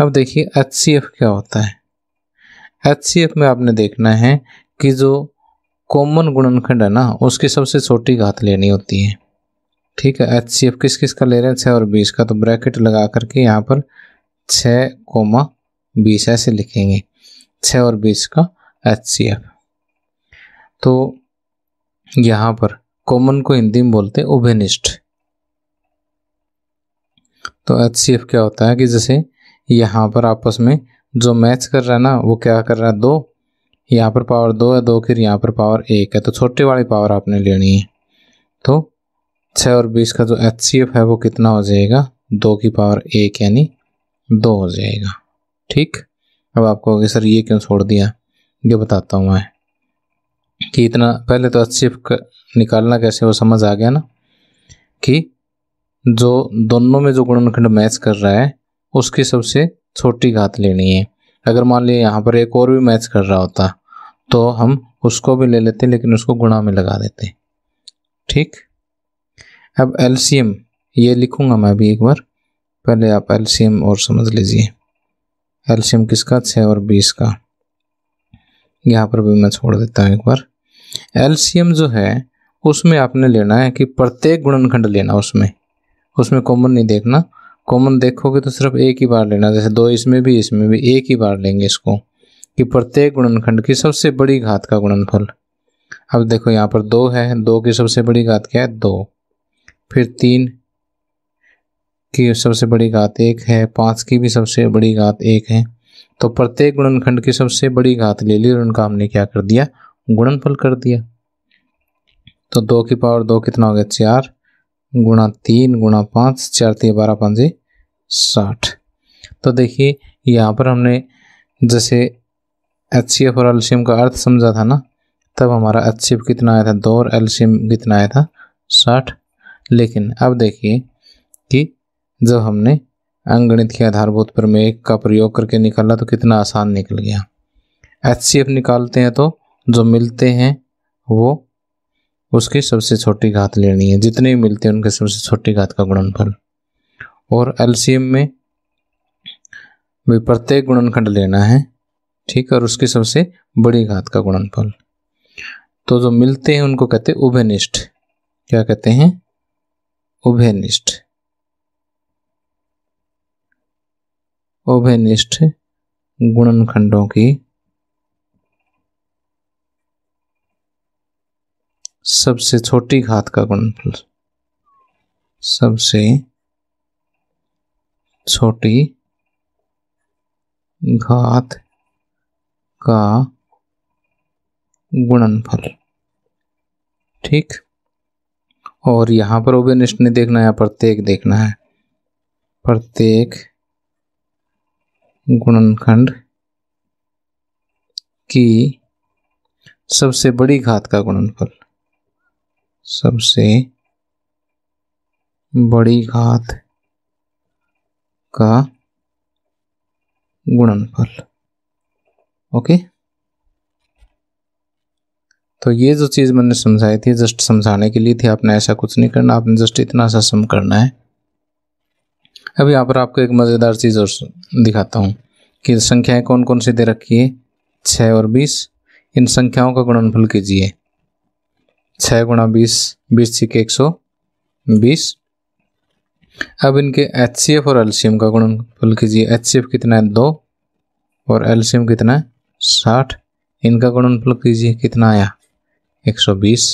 अब देखिए एच सी एफ क्या होता है एच सी एफ में आपने देखना है कि जो कॉमन गुणनखंड है ना उसकी सबसे छोटी घात लेनी होती है ठीक है एच सी एफ किस किस का ले रहे हैं छः और बीस का तो ब्रैकेट लगा करके यहाँ पर छः कोमा बीस ऐसे लिखेंगे छः और बीस का एच सी एफ तो यहाँ पर कॉमन को हिंदी में बोलते हैं उभयनिष्ठ तो एच सी एफ क्या होता है कि जैसे यहाँ पर आपस में जो मैच कर रहा है ना वो क्या कर रहा है दो यहाँ पर पावर दो है दो फिर यहाँ पर पावर एक है तो छोटे वाली पावर आपने लेनी है तो छः और बीस का जो एच सी एफ है वो कितना हो जाएगा दो की पावर एक यानी दो हो जाएगा ठीक अब आपको सर ये क्यों छोड़ दिया ये बताता हूँ मैं कि इतना पहले तो अच्छी निकालना कैसे वो समझ आ गया ना कि जो दोनों में जो गुणनखंड मैच कर रहा है उसकी सबसे छोटी घात लेनी है अगर मान लिया यहाँ पर एक और भी मैच कर रहा होता तो हम उसको भी ले लेते लेकिन उसको गुणा में लगा देते ठीक अब एलसीएम ये लिखूंगा मैं अभी एक बार पहले आप एलसीएम और समझ लीजिए एलसीएम किसका छः और बीस का यहाँ पर भी मैं छोड़ देता हूँ एक बार एलसीएम जो है उसमें आपने लेना है कि प्रत्येक गुणनखंड लेना उसमें उसमें कॉमन नहीं देखना कॉमन देखोगे तो सिर्फ एक ही बार लेना जैसे दो इसमें भी इसमें भी एक ही बार लेंगे इसको कि प्रत्येक गुणनखंड की सबसे बड़ी घात का गुणनफल अब देखो यहाँ पर दो है दो की सबसे बड़ी घात क्या है दो फिर तीन की सबसे बड़ी घात एक है पाँच की भी सबसे बड़ी घात एक है तो प्रत्येक गुणनखंड की सबसे बड़ी घात ले ली और उनका हमने क्या कर दिया गुणनफल कर दिया तो दो की पावर दो कितना हो गया चार गुणा तीन गुणा पाँच चार तीन बारह पाँच साठ तो देखिए यहाँ पर हमने जैसे एच सी एफ और एल्शियम का अर्थ समझा था ना तब हमारा एच सी एफ कितना आया था दो और एल्शियम कितना आया था साठ लेकिन अब देखिए कि जब हमने अंगणित के आधारभूत पर में एक का प्रयोग करके निकाला तो कितना आसान निकल गया एच निकालते हैं तो जो मिलते हैं वो उसकी सबसे छोटी घात लेनी है जितने मिलते हैं उनके सबसे छोटी घात का गुणनफल और एम में भी प्रत्येक गुणनखंड लेना है ठीक और उसकी सबसे बड़ी घात का गुणनफल तो जो मिलते हैं उनको कहते हैं उभयनिष्ठ क्या कहते हैं उभयनिष्ठ उभयनिष्ठ गुणनखंडों की सबसे छोटी घात का गुणनफल सबसे छोटी घात का गुणनफल ठीक और यहां पर उभयनिष्ठ नहीं देखना है प्रत्येक देखना है प्रत्येक गुणनखंड की सबसे बड़ी घात का गुणनफल सबसे बड़ी घात का गुणनफल ओके तो ये जो चीज़ मैंने समझाई थी जस्ट समझाने के लिए थी आपने ऐसा कुछ नहीं करना आपने जस्ट इतना सा सम करना है अब यहाँ पर आपको एक मज़ेदार चीज़ और दिखाता हूँ कि संख्याएं कौन कौन सी दे रखी है छः और बीस इन संख्याओं का गुणनफल कीजिए छः गुणा बीस बीस छिके एक सौ बीस अब इनके एच सी एफ और एल का गुणनफल कीजिए एच सी एफ कितना है दो और एल कितना है साठ इनका गुणनफल कीजिए कितना आया एक सौ बीस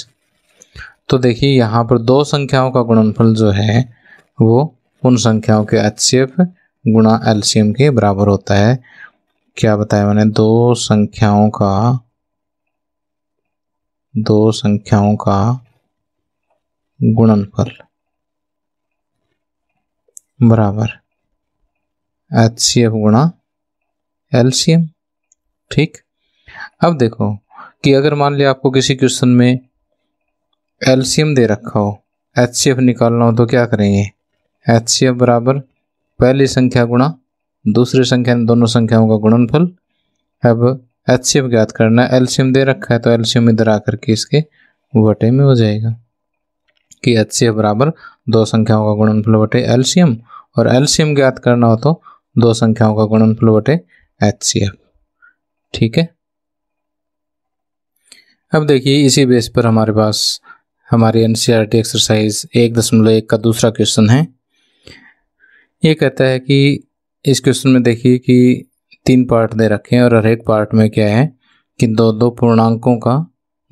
तो देखिए यहाँ पर दो संख्याओं का गुणनफल जो है वो उन संख्याओं के एच सी एफ गुणा एम के बराबर होता है क्या बताया मैंने दो संख्याओं का दो संख्याओं का गुणनफल बराबर एच सी एफ गुणा एल सी एम ठीक अब देखो कि अगर मान लिया आपको किसी क्वेश्चन में एल सी एम दे रखा हो एच सी एफ निकालना हो तो क्या करेंगे एच सी एफ बराबर पहली संख्या गुणा दूसरी संख्या दोनों संख्याओं का गुणनफल अब एच सी एफ ज्ञात करना है एल्शियम दे रखा है तो एल्शियम इधर आकर के इसके वटे में हो जाएगा कि एच सी एफ बराबर दो संख्याओं का गुणनफल बटे एल्शियम और एल्शियम ज्ञात करना हो तो दो संख्याओं का गुणनफल बटे एच सी एफ ठीक है अब देखिए इसी बेस पर हमारे पास हमारी एनसीईआरटी एक्सरसाइज e एक दशमलव एक का दूसरा क्वेश्चन है ये कहता है कि इस क्वेश्चन में देखिए कि तीन पार्ट दे रखे हैं और हर एक पार्ट में क्या है कि दो दो पूर्णांकों का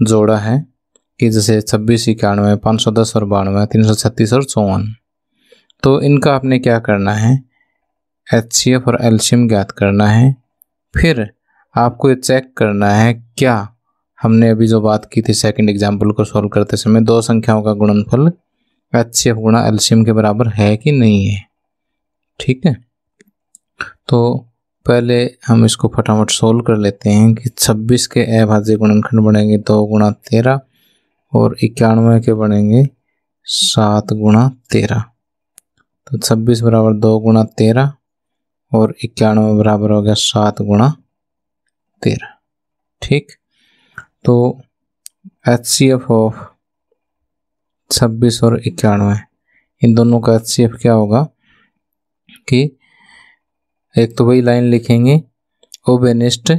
जोड़ा है कि जैसे छब्बीस इक्यानवे पाँच सौ दस और बानवे तीन सौ छत्तीस और चौवन तो इनका आपने क्या करना है एच सी एफ और एम ज्ञात करना है फिर आपको ये चेक करना है क्या हमने अभी जो बात की थी सेकंड एग्जाम्पल को सॉल्व करते समय दो संख्याओं का गुणनफल एच सी एफ गुणा एम के बराबर है कि नहीं है ठीक है तो पहले हम इसको फटाफट सोल्व कर लेते हैं कि 26 के अभाज्य गुणनखंड बनेंगे दो गुणा तेरह और इक्यानवे के बनेंगे सात गुणा तेरह तो 26 बराबर दो गुणा तेरह और इक्यानवे बराबर हो गया सात गुणा तेरह ठीक तो एच सी एफ ऑफ छब्बीस और इक्यानवे इन दोनों का एच सी एफ क्या होगा के एक तो वही लाइन लिखेंगे ओबेनिस्ट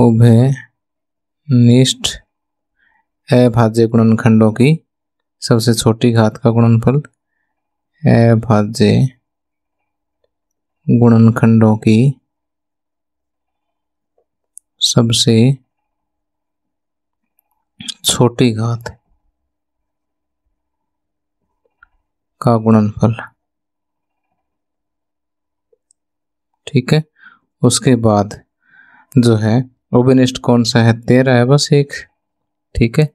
ओबेनिस्ट अभाज्य गुणनखंडों की सबसे छोटी घात का गुणनफल अभाज्य गुणनखंडों की सबसे छोटी घात का गुणनफल ठीक है उसके बाद जो है ओबेनिस्ट कौन सा है तेरह है बस एक ठीक है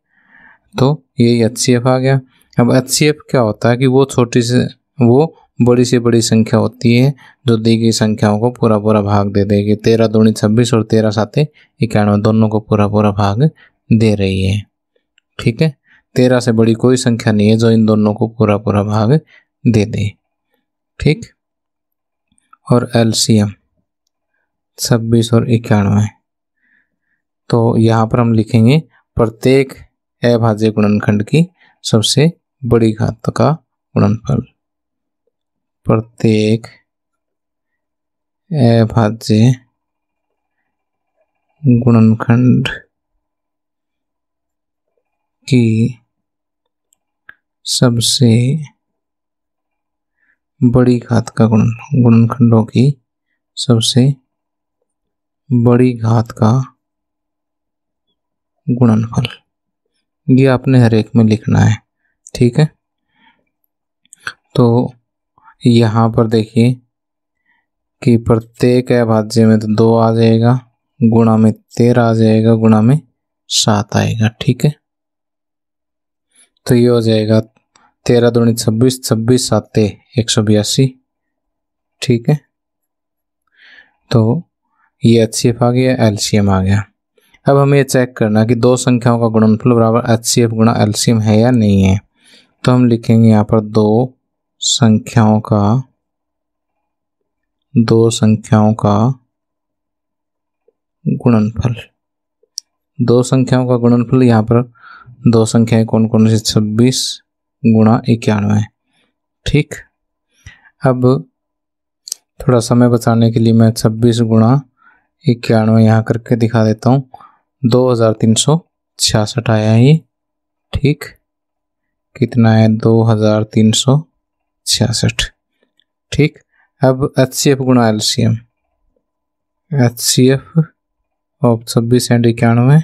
तो यही एच सी एफ आ गया अब एच सी एफ क्या होता है कि वो छोटी से वो बड़ी से बड़ी संख्या होती है जो दी गई संख्याओं को पूरा पूरा भाग दे देगी तेरह दूनी छब्बीस और तेरह साते इक्यानवे दोनों को पूरा पूरा भाग दे रही है ठीक है तेरह से बड़ी कोई संख्या नहीं है जो इन दोनों को पूरा पूरा भाग दे दे ठीक और एलसीएम छब्बीस और इक्यानवे तो यहाँ पर हम लिखेंगे प्रत्येक अभाज्य गुणनखंड की सबसे बड़ी घात का गुणनफल प्रत्येक अभाज्य गुणनखंड की सबसे बड़ी घात का गुण गुणनखंडों की सबसे बड़ी घात का गुणनफल ये आपने हर एक में लिखना है ठीक है तो यहाँ पर देखिए कि प्रत्येक अभाज्य में तो दो आ जाएगा गुणा में तेरह आ जाएगा गुणा में सात आएगा ठीक है तो ये हो जाएगा तेरह दूनी छब्बीस छब्बीस सात एक सौ बयासी ठीक है तो ये एच सी एफ आ गया एल सी एम आ गया अब हमें यह चेक करना कि दो संख्याओं का गुणनफल बराबर एच सी एफ गुणा एल सी एम है या नहीं है तो हम लिखेंगे यहाँ पर दो संख्याओं का दो संख्याओं का गुणनफल दो संख्याओं का गुणनफल यहाँ पर दो संख्याएं कौन कौन सी छब्बीस गुणा इक्यानवे ठीक अब थोड़ा समय बचाने के लिए मैं छब्बीस गुणा इक्यानवे यहाँ करके दिखा देता हूँ दो हज़ार तीन सौ छियासठ आया ये ठीक कितना है दो हज़ार तीन सौ छियासठ ठीक अब एच सी एफ गुणा L C M H C F और छब्बीस एंड इक्यानवे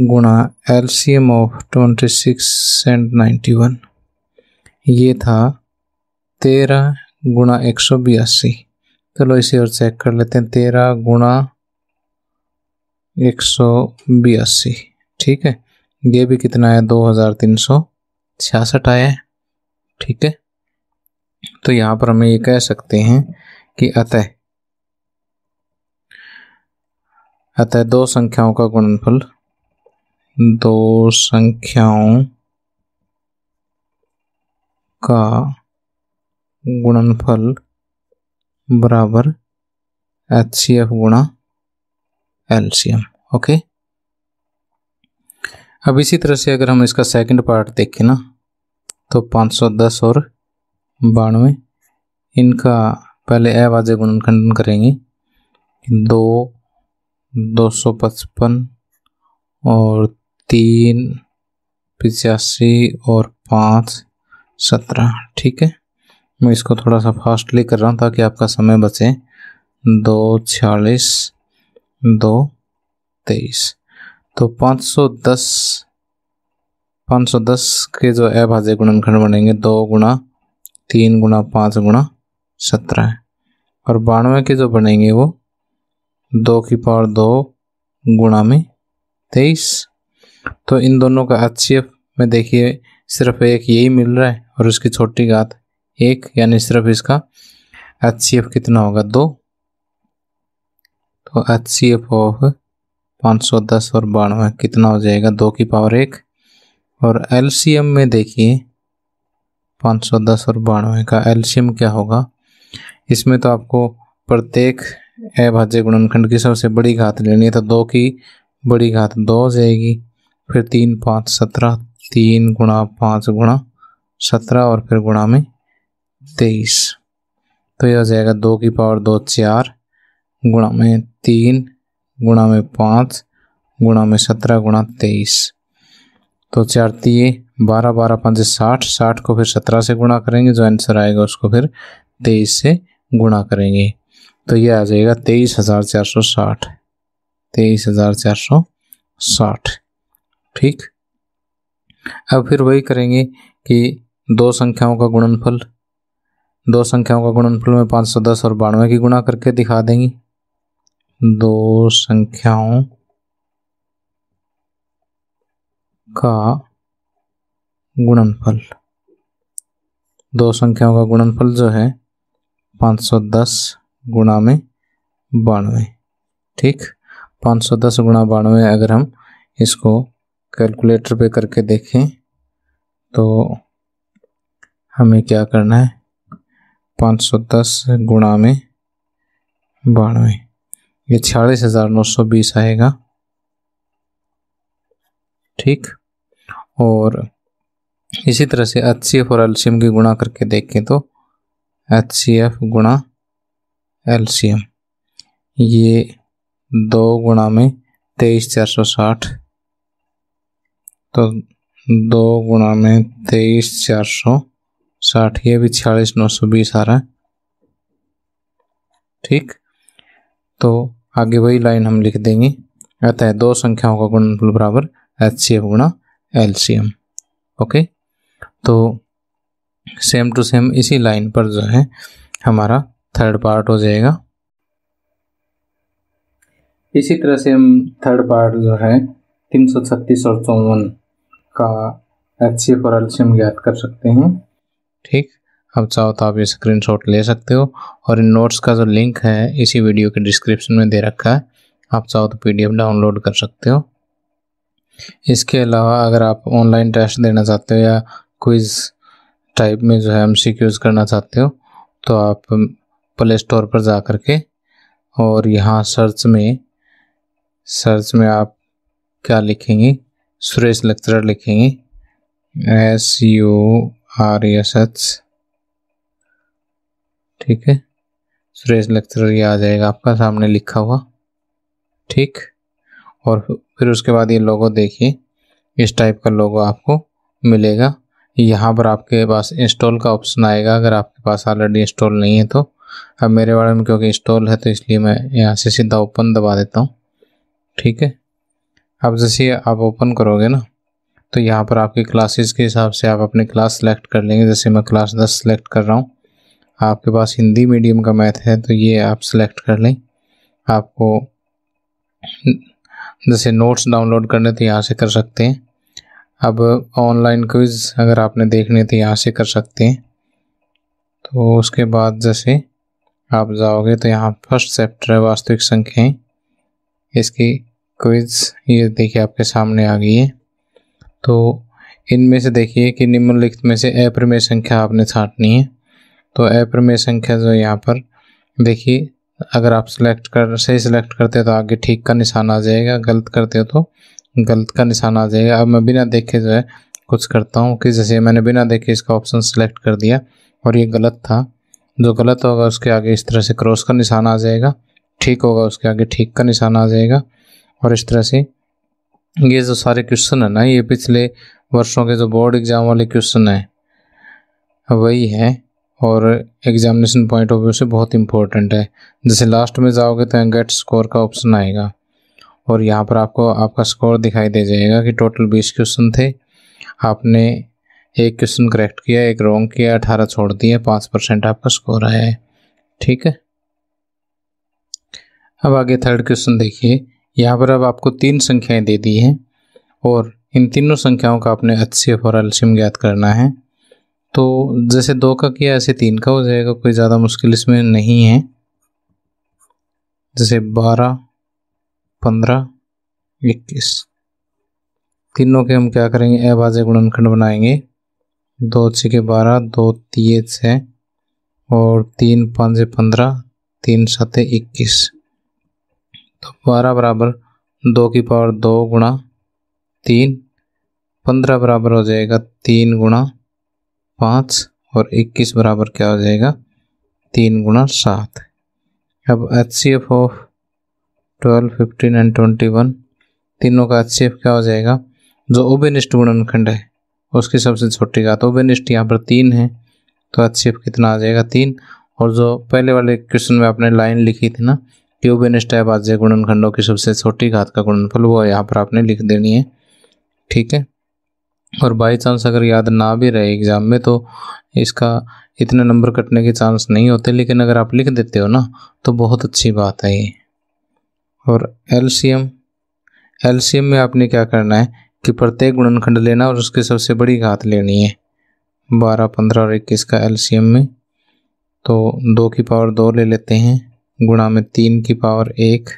गुणा L C M of twenty six and ninety one ये था तेरह गुणा एक सौ बयासी चलो इसे और चेक कर लेते हैं तेरह गुणा एक सौ बयासी ठीक है ये भी कितना है दो हज़ार तीन सौ छियासठ आया है ठीक है तो यहाँ पर हमें ये कह सकते हैं कि अतः अतः दो संख्याओं का गुणनफल दो संख्याओं का गुणनफल बराबर एच सी एफ गुणा एम ओके अब इसी तरह से अगर हम इसका सेकंड पार्ट देखें ना तो 510 और बानवे इनका पहले अवाजे गुणन खंडन करेंगे दो दो सौ पचपन और तीन पचासी और पाँच सत्रह ठीक है मैं इसको थोड़ा सा फास्टली कर रहा हूँ ताकि आपका समय बचे दो छियालीस दो तेईस तो पाँच सौ दस पाँच सौ दस के जो अभाज्य गुणनखंड बनेंगे दो गुणा तीन गुणा पाँच गुणा सत्रह और बानवे के जो बनेंगे वो दो की पावर दो गुणा में तेईस तो इन दोनों का एच में देखिए सिर्फ एक यही मिल रहा है और उसकी छोटी घात एक यानी सिर्फ इसका एच कितना होगा दो तो एच सी एफ ऑफ पाँच सौ दस और बानवे कितना हो जाएगा दो की पावर एक और एल सी एम में देखिए पाँच सौ दस और बानवे का एल क्या होगा इसमें तो आपको प्रत्येक अभाज्य गुणनखंड की सबसे बड़ी घात लेनी है तो दो की बड़ी घात दो हो जाएगी फिर तीन पाँच सत्रह तीन गुणा पाँच गुणा सत्रह और फिर गुणा में तेईस तो यह हो जाएगा दो की पावर दो चार गुणा में तीन गुणा में पाँच गुणा में सत्रह गुणा तेईस तो चार तीय बारह बारह पाँच साठ साठ को फिर सत्रह से गुणा करेंगे जो आंसर आएगा उसको फिर तेईस से गुणा करेंगे तो यह आ जाएगा तेईस हज़ार चार सौ साठ तेईस हज़ार चार सौ साठ ठीक अब फिर वही करेंगे कि दो संख्याओं का गुणनफल दो संख्याओं का गुणनफल में पाँच सौ दस और बानवे की गुणा करके दिखा देंगे दो संख्याओं का गुणनफल दो संख्याओं का गुणनफल जो है पाँच सौ दस गुणा में बानवे ठीक पाँच सौ दस गुणा बानवे अगर हम इसको कैलकुलेटर पे करके देखें तो हमें क्या करना है 510 गुणा में बानवे ये छियालीस हज़ार नौ सौ बीस आएगा ठीक और इसी तरह से एच सी एफ और एल सी एम की गुणा करके देखें तो एच सी एफ गुणा एल सी एम ये दो गुणा में तेईस चार सौ साठ तो दो गुणा में तेईस चार सौ साठ ये भी छियालीस नौ सौ बीस आ रहा है ठीक तो आगे वही लाइन हम लिख देंगे अतः दो संख्याओं का गुणनफल बराबर एच सी एफ गुणा एल सी एम ओके तो सेम टू सेम इसी लाइन पर जो है हमारा थर्ड पार्ट हो जाएगा इसी तरह से हम थर्ड पार्ट जो है तीन सौ छत्तीस और चौवन का एच और एल्शियम ज्ञात कर सकते हैं ठीक अब चाहो तो आप ये शॉट ले सकते हो और इन नोट्स का जो लिंक है इसी वीडियो के डिस्क्रिप्शन में दे रखा है आप चाहो तो पी डाउनलोड कर सकते हो इसके अलावा अगर आप ऑनलाइन टेस्ट देना चाहते हो या क्विज़ टाइप में जो है एम करना चाहते हो तो आप प्ले स्टोर पर जा कर के और यहाँ सर्च में सर्च में आप क्या लिखेंगे सुरेश लखतरा लिखेंगे S U R S H ठीक है सुरेश लखतरा ये आ जाएगा आपका सामने लिखा हुआ ठीक और फिर उसके बाद ये लोगो देखिए इस टाइप का लोगो आपको मिलेगा यहाँ पर आपके पास इंस्टॉल का ऑप्शन आएगा अगर आपके पास ऑलरेडी इंस्टॉल नहीं है तो अब मेरे वाले में क्योंकि इंस्टॉल है तो इसलिए मैं यहाँ से सीधा ओपन दबा देता हूँ ठीक है अब जैसे आप ओपन करोगे ना तो यहाँ पर आपकी क्लासेस के हिसाब से आप अपने क्लास सेलेक्ट कर लेंगे जैसे मैं क्लास दस सेलेक्ट कर रहा हूँ आपके पास हिंदी मीडियम का मैथ है तो ये आप सेलेक्ट कर लें आपको जैसे नोट्स डाउनलोड करने तो यहाँ से कर सकते हैं अब ऑनलाइन क्विज़ अगर आपने देखने तो यहाँ से कर सकते हैं तो उसके बाद जैसे आप जाओगे तो यहाँ फर्स्ट चैप्टर है वास्तविक संख्याएँ इसकी क्विज ये देखिए आपके सामने आ गई है तो इनमें से देखिए कि निम्नलिखित में से अप्रमेय संख्या आपने छाटनी है तो अप्रमेय संख्या जो यहाँ पर देखिए अगर आप सिलेक्ट कर सही सिलेक्ट करते हो तो आगे ठीक का निशान आ जाएगा गलत करते हो तो गलत का निशान आ जाएगा अब मैं बिना देखे जो है कुछ करता हूँ कि जैसे मैंने बिना देखे इसका ऑप्शन सिलेक्ट कर दिया और ये गलत था जो गलत होगा उसके आगे इस तरह से क्रॉस का निशान आ जाएगा ठीक होगा उसके आगे ठीक का निशान आ जाएगा और इस तरह से ये जो सारे क्वेश्चन है ना ये पिछले वर्षों के जो बोर्ड एग्ज़ाम वाले क्वेश्चन हैं वही है और एग्जामिनेशन पॉइंट ऑफ व्यू से बहुत इंपॉर्टेंट है जैसे लास्ट में जाओगे तो गेट स्कोर का ऑप्शन आएगा और यहाँ पर आपको आपका स्कोर दिखाई दे जाएगा कि टोटल बीस क्वेश्चन थे आपने एक क्वेश्चन करेक्ट किया एक रॉन्ग किया अठारह छोड़ दिया पाँच परसेंट आपका स्कोर आया है ठीक है अब आगे थर्ड क्वेश्चन देखिए यहाँ पर अब आपको तीन संख्याएं दे दी हैं और इन तीनों संख्याओं का आपने अच्छे और एल्शियम ज्ञात करना है तो जैसे दो का किया ऐसे तीन का हो जाएगा कोई ज़्यादा मुश्किल इसमें नहीं है जैसे बारह पंद्रह इक्कीस तीनों के हम क्या करेंगे अबाजे गुणनखंड बनाएंगे दो के बारह दो तीय छः और तीन पाँच पंद्रह तीन सात इक्कीस तो बारह बराबर दो की पावर दो गुणा तीन पंद्रह बराबर हो जाएगा तीन गुणा पाँच और इक्कीस बराबर क्या हो जाएगा तीन गुणा सात अब H C F of twelve fifteen and twenty one तीनों का एच सी एफ क्या हो जाएगा जो ओबेनिस्ट गुणनखंड है उसकी सबसे छोटी घात ओबेनिस्ट यहाँ पर तीन है तो एच सी एफ कितना आ जाएगा तीन और जो पहले वाले क्वेश्चन में आपने लाइन लिखी थी ना ट्यूब एन स्टैप आज गुणनखंडों की सबसे छोटी घात का गुणनफल वो यहाँ पर आपने लिख देनी है ठीक है और बाई चांस अगर याद ना भी रहे एग्ज़ाम में तो इसका इतने नंबर कटने के चांस नहीं होते लेकिन अगर आप लिख देते हो ना तो बहुत अच्छी बात है ये और एलसीएम एलसीएम में आपने क्या करना है कि प्रत्येक गुणनखंड लेना और उसकी सबसे बड़ी घात लेनी है बारह पंद्रह और इक्कीस का एम में तो दो की पावर दो ले लेते हैं गुणा में तीन की पावर एक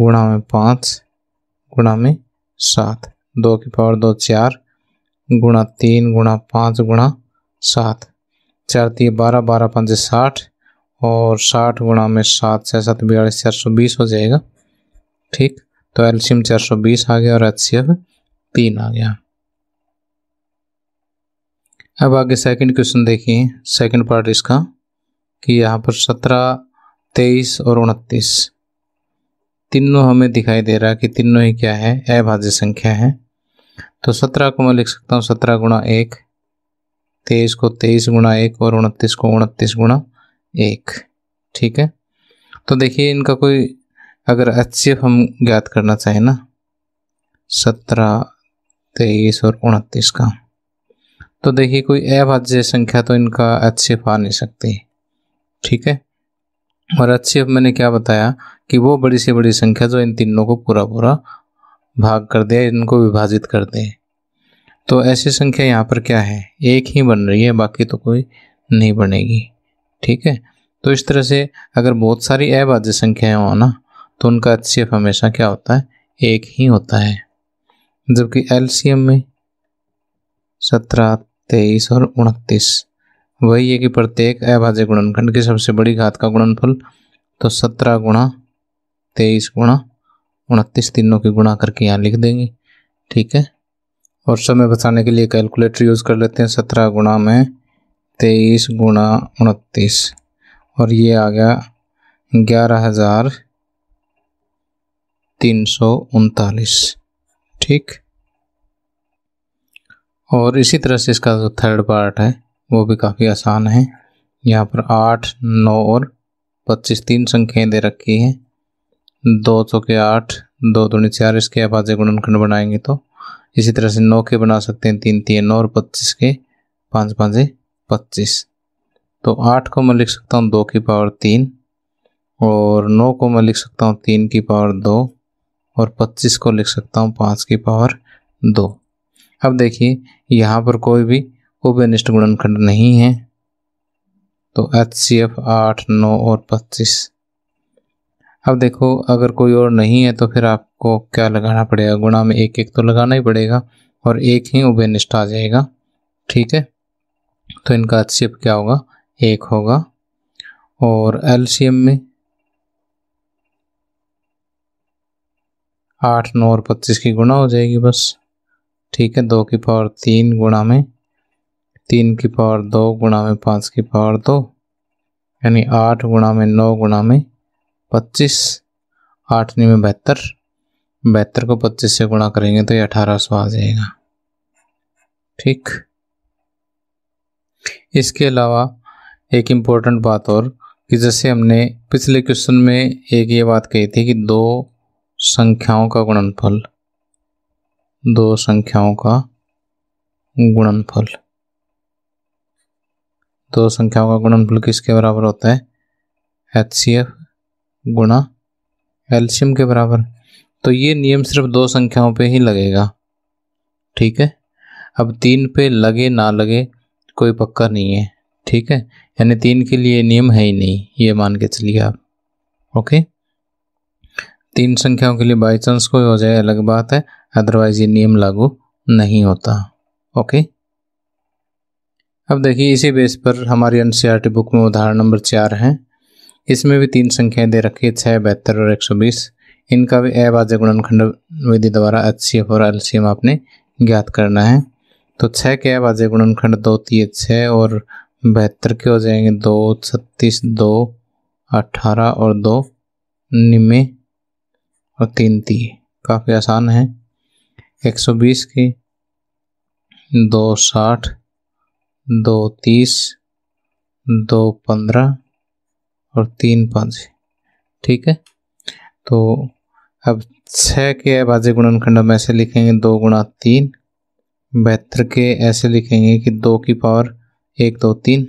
गुणा में पाँच गुणा में सात दो की पावर दो चार गुणा तीन गुणा पाँच गुणा सात चार तीन बारह बारह पाँच साठ और साठ गुणा में सात छः सात बयालीस चार सौ बीस हो जाएगा ठीक तो एल्शियम चार सौ बीस आ गया और एच तीन आ गया अब आगे सेकंड क्वेश्चन देखिए सेकंड पार्ट इसका कि यहाँ पर सत्रह तेईस और उनतीस तीनों हमें दिखाई दे रहा है कि तीनों ही क्या है अभाज्य संख्या है तो सत्रह को मैं लिख सकता हूँ सत्रह गुणा एक तेईस को तेईस गुणा एक और उनतीस को उनतीस गुणा एक ठीक है तो देखिए इनका कोई अगर एच हम ज्ञात करना चाहें ना सत्रह तेईस और उनतीस का तो देखिए कोई अभाज्य संख्या तो इनका एच आ नहीं सकती ठीक है और एच मैंने क्या बताया कि वो बड़ी से बड़ी संख्या जो इन तीनों को पूरा पूरा भाग कर दे इनको विभाजित कर दे तो ऐसी संख्या यहाँ पर क्या है एक ही बन रही है बाकी तो कोई नहीं बनेगी ठीक है तो इस तरह से अगर बहुत सारी अभाज्य संख्याएं हो ना तो उनका एच हमेशा क्या होता है एक ही होता है जबकि एल में सत्रह तेईस और उनतीस वही है कि प्रत्येक अभाज्य गुणनखंड की सबसे बड़ी घात का गुणनफल तो सत्रह गुणा तेईस गुणा उनतीस तीनों की गुणा करके यहाँ लिख देंगे ठीक है और समय बचाने के लिए कैलकुलेटर यूज़ कर लेते हैं सत्रह गुणा में तेईस गुणा उनतीस और ये आ गया ग्यारह हज़ार तीन सौ उनतालीस ठीक और इसी तरह से इसका जो थर्ड पार्ट है वो भी काफ़ी आसान है यहाँ पर आठ नौ और पच्चीस तीन संख्याएं दे रखी हैं दो सौ के आठ दो दूनी चार इसके आपाजे गुणनखंड बनाएंगे तो इसी तरह से नौ के बना सकते हैं तीन तीन नौ और पच्चीस के पाँच पाँच पच्चीस तो आठ को मैं लिख सकता हूँ दो की पावर तीन और नौ को मैं लिख सकता हूँ तीन की पावर दो और पच्चीस को लिख सकता हूँ पाँच की पावर दो अब देखिए यहाँ पर कोई भी उभयनिष्ठ गुणनखंड नहीं है तो एच सी एफ आठ नौ और पच्चीस अब देखो अगर कोई और नहीं है तो फिर आपको क्या लगाना पड़ेगा गुणा में एक एक तो लगाना ही पड़ेगा और एक ही उभयनिष्ठ आ जाएगा ठीक है तो इनका एच सी एफ क्या होगा एक होगा और एल सी एम में आठ नौ और पच्चीस की गुणा हो जाएगी बस ठीक है दो की पावर तीन गुणा में तीन की पावर दो गुणा में पाँच की पावर दो यानी आठ गुणा में नौ गुणा में पच्चीस आठ नी में बहत्तर बहत्तर को पच्चीस से गुणा करेंगे तो ये अठारह सौ आ जाएगा ठीक इसके अलावा एक इम्पोर्टेंट बात और कि जैसे हमने पिछले क्वेश्चन में एक ये बात कही थी कि दो संख्याओं का गुणनफल दो संख्याओं का गुणनफल दो संख्याओं का गुणनफल किसके बराबर होता है एच सी एफ गुणा एल्शियम के बराबर तो ये नियम सिर्फ दो संख्याओं पे ही लगेगा ठीक है अब तीन पे लगे ना लगे कोई पक्का नहीं है ठीक है यानी तीन के लिए नियम है ही नहीं ये मान के चलिए आप ओके तीन संख्याओं के लिए बाई चांस कोई हो जाए अलग बात है अदरवाइज ये नियम लागू नहीं होता ओके अब देखिए इसी बेस पर हमारी एन बुक e में उदाहरण नंबर चार है इसमें भी तीन संख्याएं दे रखी है छः बहत्तर और एक सौ बीस इनका भी अबाज्य गुणनखंड विधि द्वारा एच सी एफ और एल सी एम आपने ज्ञात करना है तो छः के अबाज्य गुणनखंड दो तीन छः और बहत्तर के हो जाएंगे दो छत्तीस दो अट्ठारह और दो निम्बे और तीन तीय काफ़ी आसान है एक सौ बीस की दो साठ दो तीस दो पंद्रह और तीन पाँच ठीक है तो अब छः के अभाज्य गुणनखंड हम ऐसे लिखेंगे दो गुणा तीन बेहतर के ऐसे लिखेंगे कि दो की पावर एक दो तीन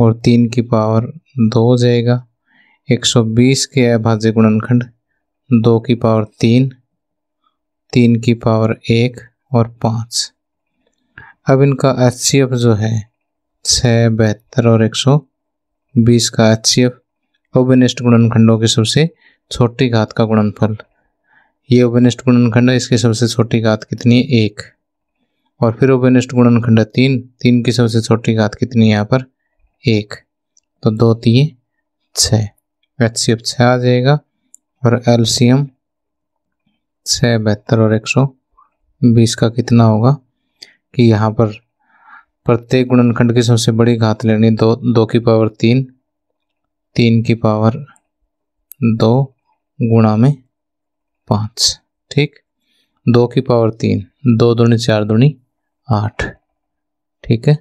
और तीन की पावर दो हो जाएगा एक सौ बीस के अभाज्य गुणनखंड दो की पावर तीन तीन की पावर एक और पाँच अब इनका एच जो है छः बहत्तर और एक सौ बीस का एच सी एफ ओबनिष्ट गुणनखंडों की सबसे छोटी घात का गुणनफल ये ओबनिष्ट गुणनखंड है इसकी सबसे छोटी घात कितनी है एक और फिर ओबनिष्ट गुणनखंड है तीन तीन की सबसे छोटी घात कितनी है यहाँ पर एक तो दो तीन छः एच सी एफ छः आ जाएगा और एल सी एम छः बहत्तर और एक सौ बीस का कितना होगा कि यहाँ पर प्रत्येक गुणनखंड की सबसे बड़ी घात लेनी दो दो की पावर तीन तीन की पावर दो गुणा में पाँच ठीक दो की पावर तीन दो दूनी चार दूनी आठ ठीक है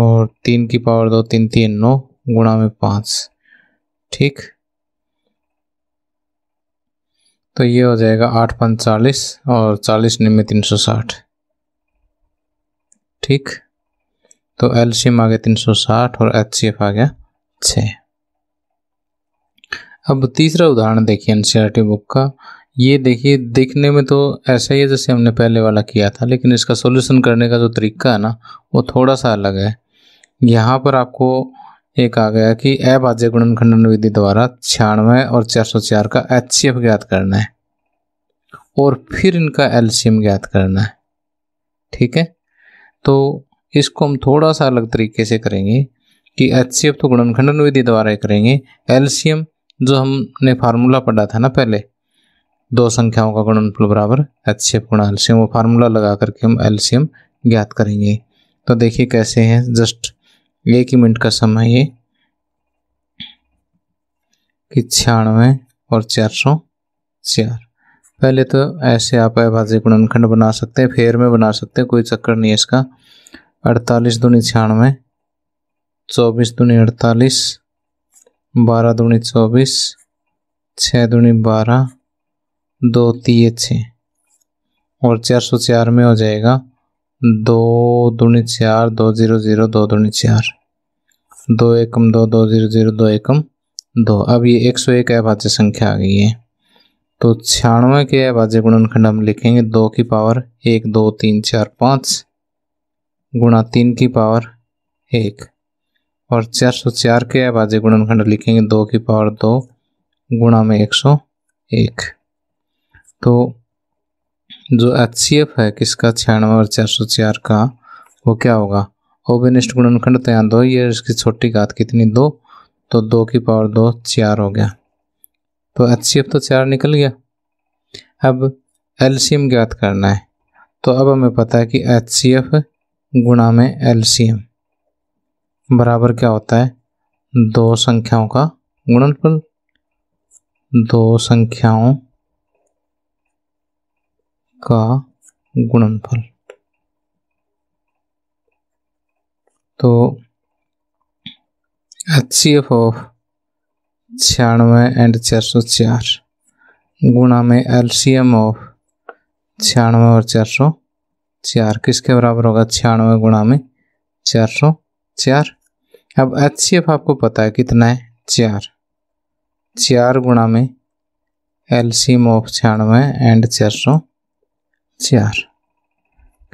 और तीन की पावर दो तीन तीन नौ गुणा में पाँच ठीक तो ये हो जाएगा आठ पंचालीस और चालीस निम्न तीन सौ साठ ठीक तो एलसीएम आ गया 360 और एचसीएफ आ गया 6 अब तीसरा उदाहरण देखिए एनसीआर बुक का ये देखिए देखने में तो ऐसा ही है जैसे हमने पहले वाला किया था लेकिन इसका सोल्यूशन करने का जो तरीका है ना वो थोड़ा सा अलग है यहाँ पर आपको एक आ गया कि अभाज्य गुणन खंडन विधि द्वारा छियानवे और चार सौ चार का एच ज्ञात करना है और फिर इनका एलसीएम ज्ञात करना है ठीक है तो इसको हम थोड़ा सा अलग तरीके से करेंगे कि एच सी एफ तो गुणनखंडन विधि द्वारा करेंगे एलसीएम जो हमने फार्मूला पढ़ा था ना पहले दो संख्याओं का गुणनफल बराबर एच सी एफ गुणा एलसीएम वो फार्मूला लगा करके हम एल्शियम ज्ञात करेंगे तो देखिए कैसे हैं जस्ट एक ही मिनट का समय ये कि छियानवे और चार सौ चार पहले तो ऐसे आप अभाज्य गुणनखंड बना सकते हैं फेर में बना सकते हैं कोई चक्कर नहीं है इसका अड़तालीस दूनी छियानवे चौबीस दूनी अड़तालीस बारह दूनी चौबीस छः दूनी बारह दो तीय छः और चार सौ चार में हो जाएगा दो दूनी चार दो जीरो जीरो दो दूनी चार दो एकम दो दो जीरो जीरो दो एकम दो अब ये एक सौ एक अभाज्य संख्या आ गई है तो छियानवे के अभाज्य गुणनखंड हम लिखेंगे दो की पावर एक दो तीन चार पाँच गुणा तीन की पावर एक और चार सौ चार के अभाज्य गुणनखंड लिखेंगे दो की पावर दो गुणा में एक सौ एक तो जो एच है किसका छियानवे और चार सौ चार का वो क्या होगा विनिष्ठ गुणनखंड तैयार तो दो ये इसकी छोटी घात कितनी दो तो दो की पावर दो चार हो गया तो एच तो चार निकल गया अब एलसीएम ज्ञात करना है तो अब हमें पता है कि एच सी एफ गुणा में एलसीएम बराबर क्या होता है दो संख्याओं का गुणनफल दो संख्याओं का गुणनफल तो एच सी एफ ऑफ छियानवे एंड चार सौ चार गुणा में एलसीएम ऑफ छियानवे और चार सौ चार किसके बराबर होगा छियानवे गुणा में चार सौ चार अब एच सी एफ आपको पता है कितना है चार चार गुणा में एलसीएम ऑफ छियानवे एंड चार सौ चार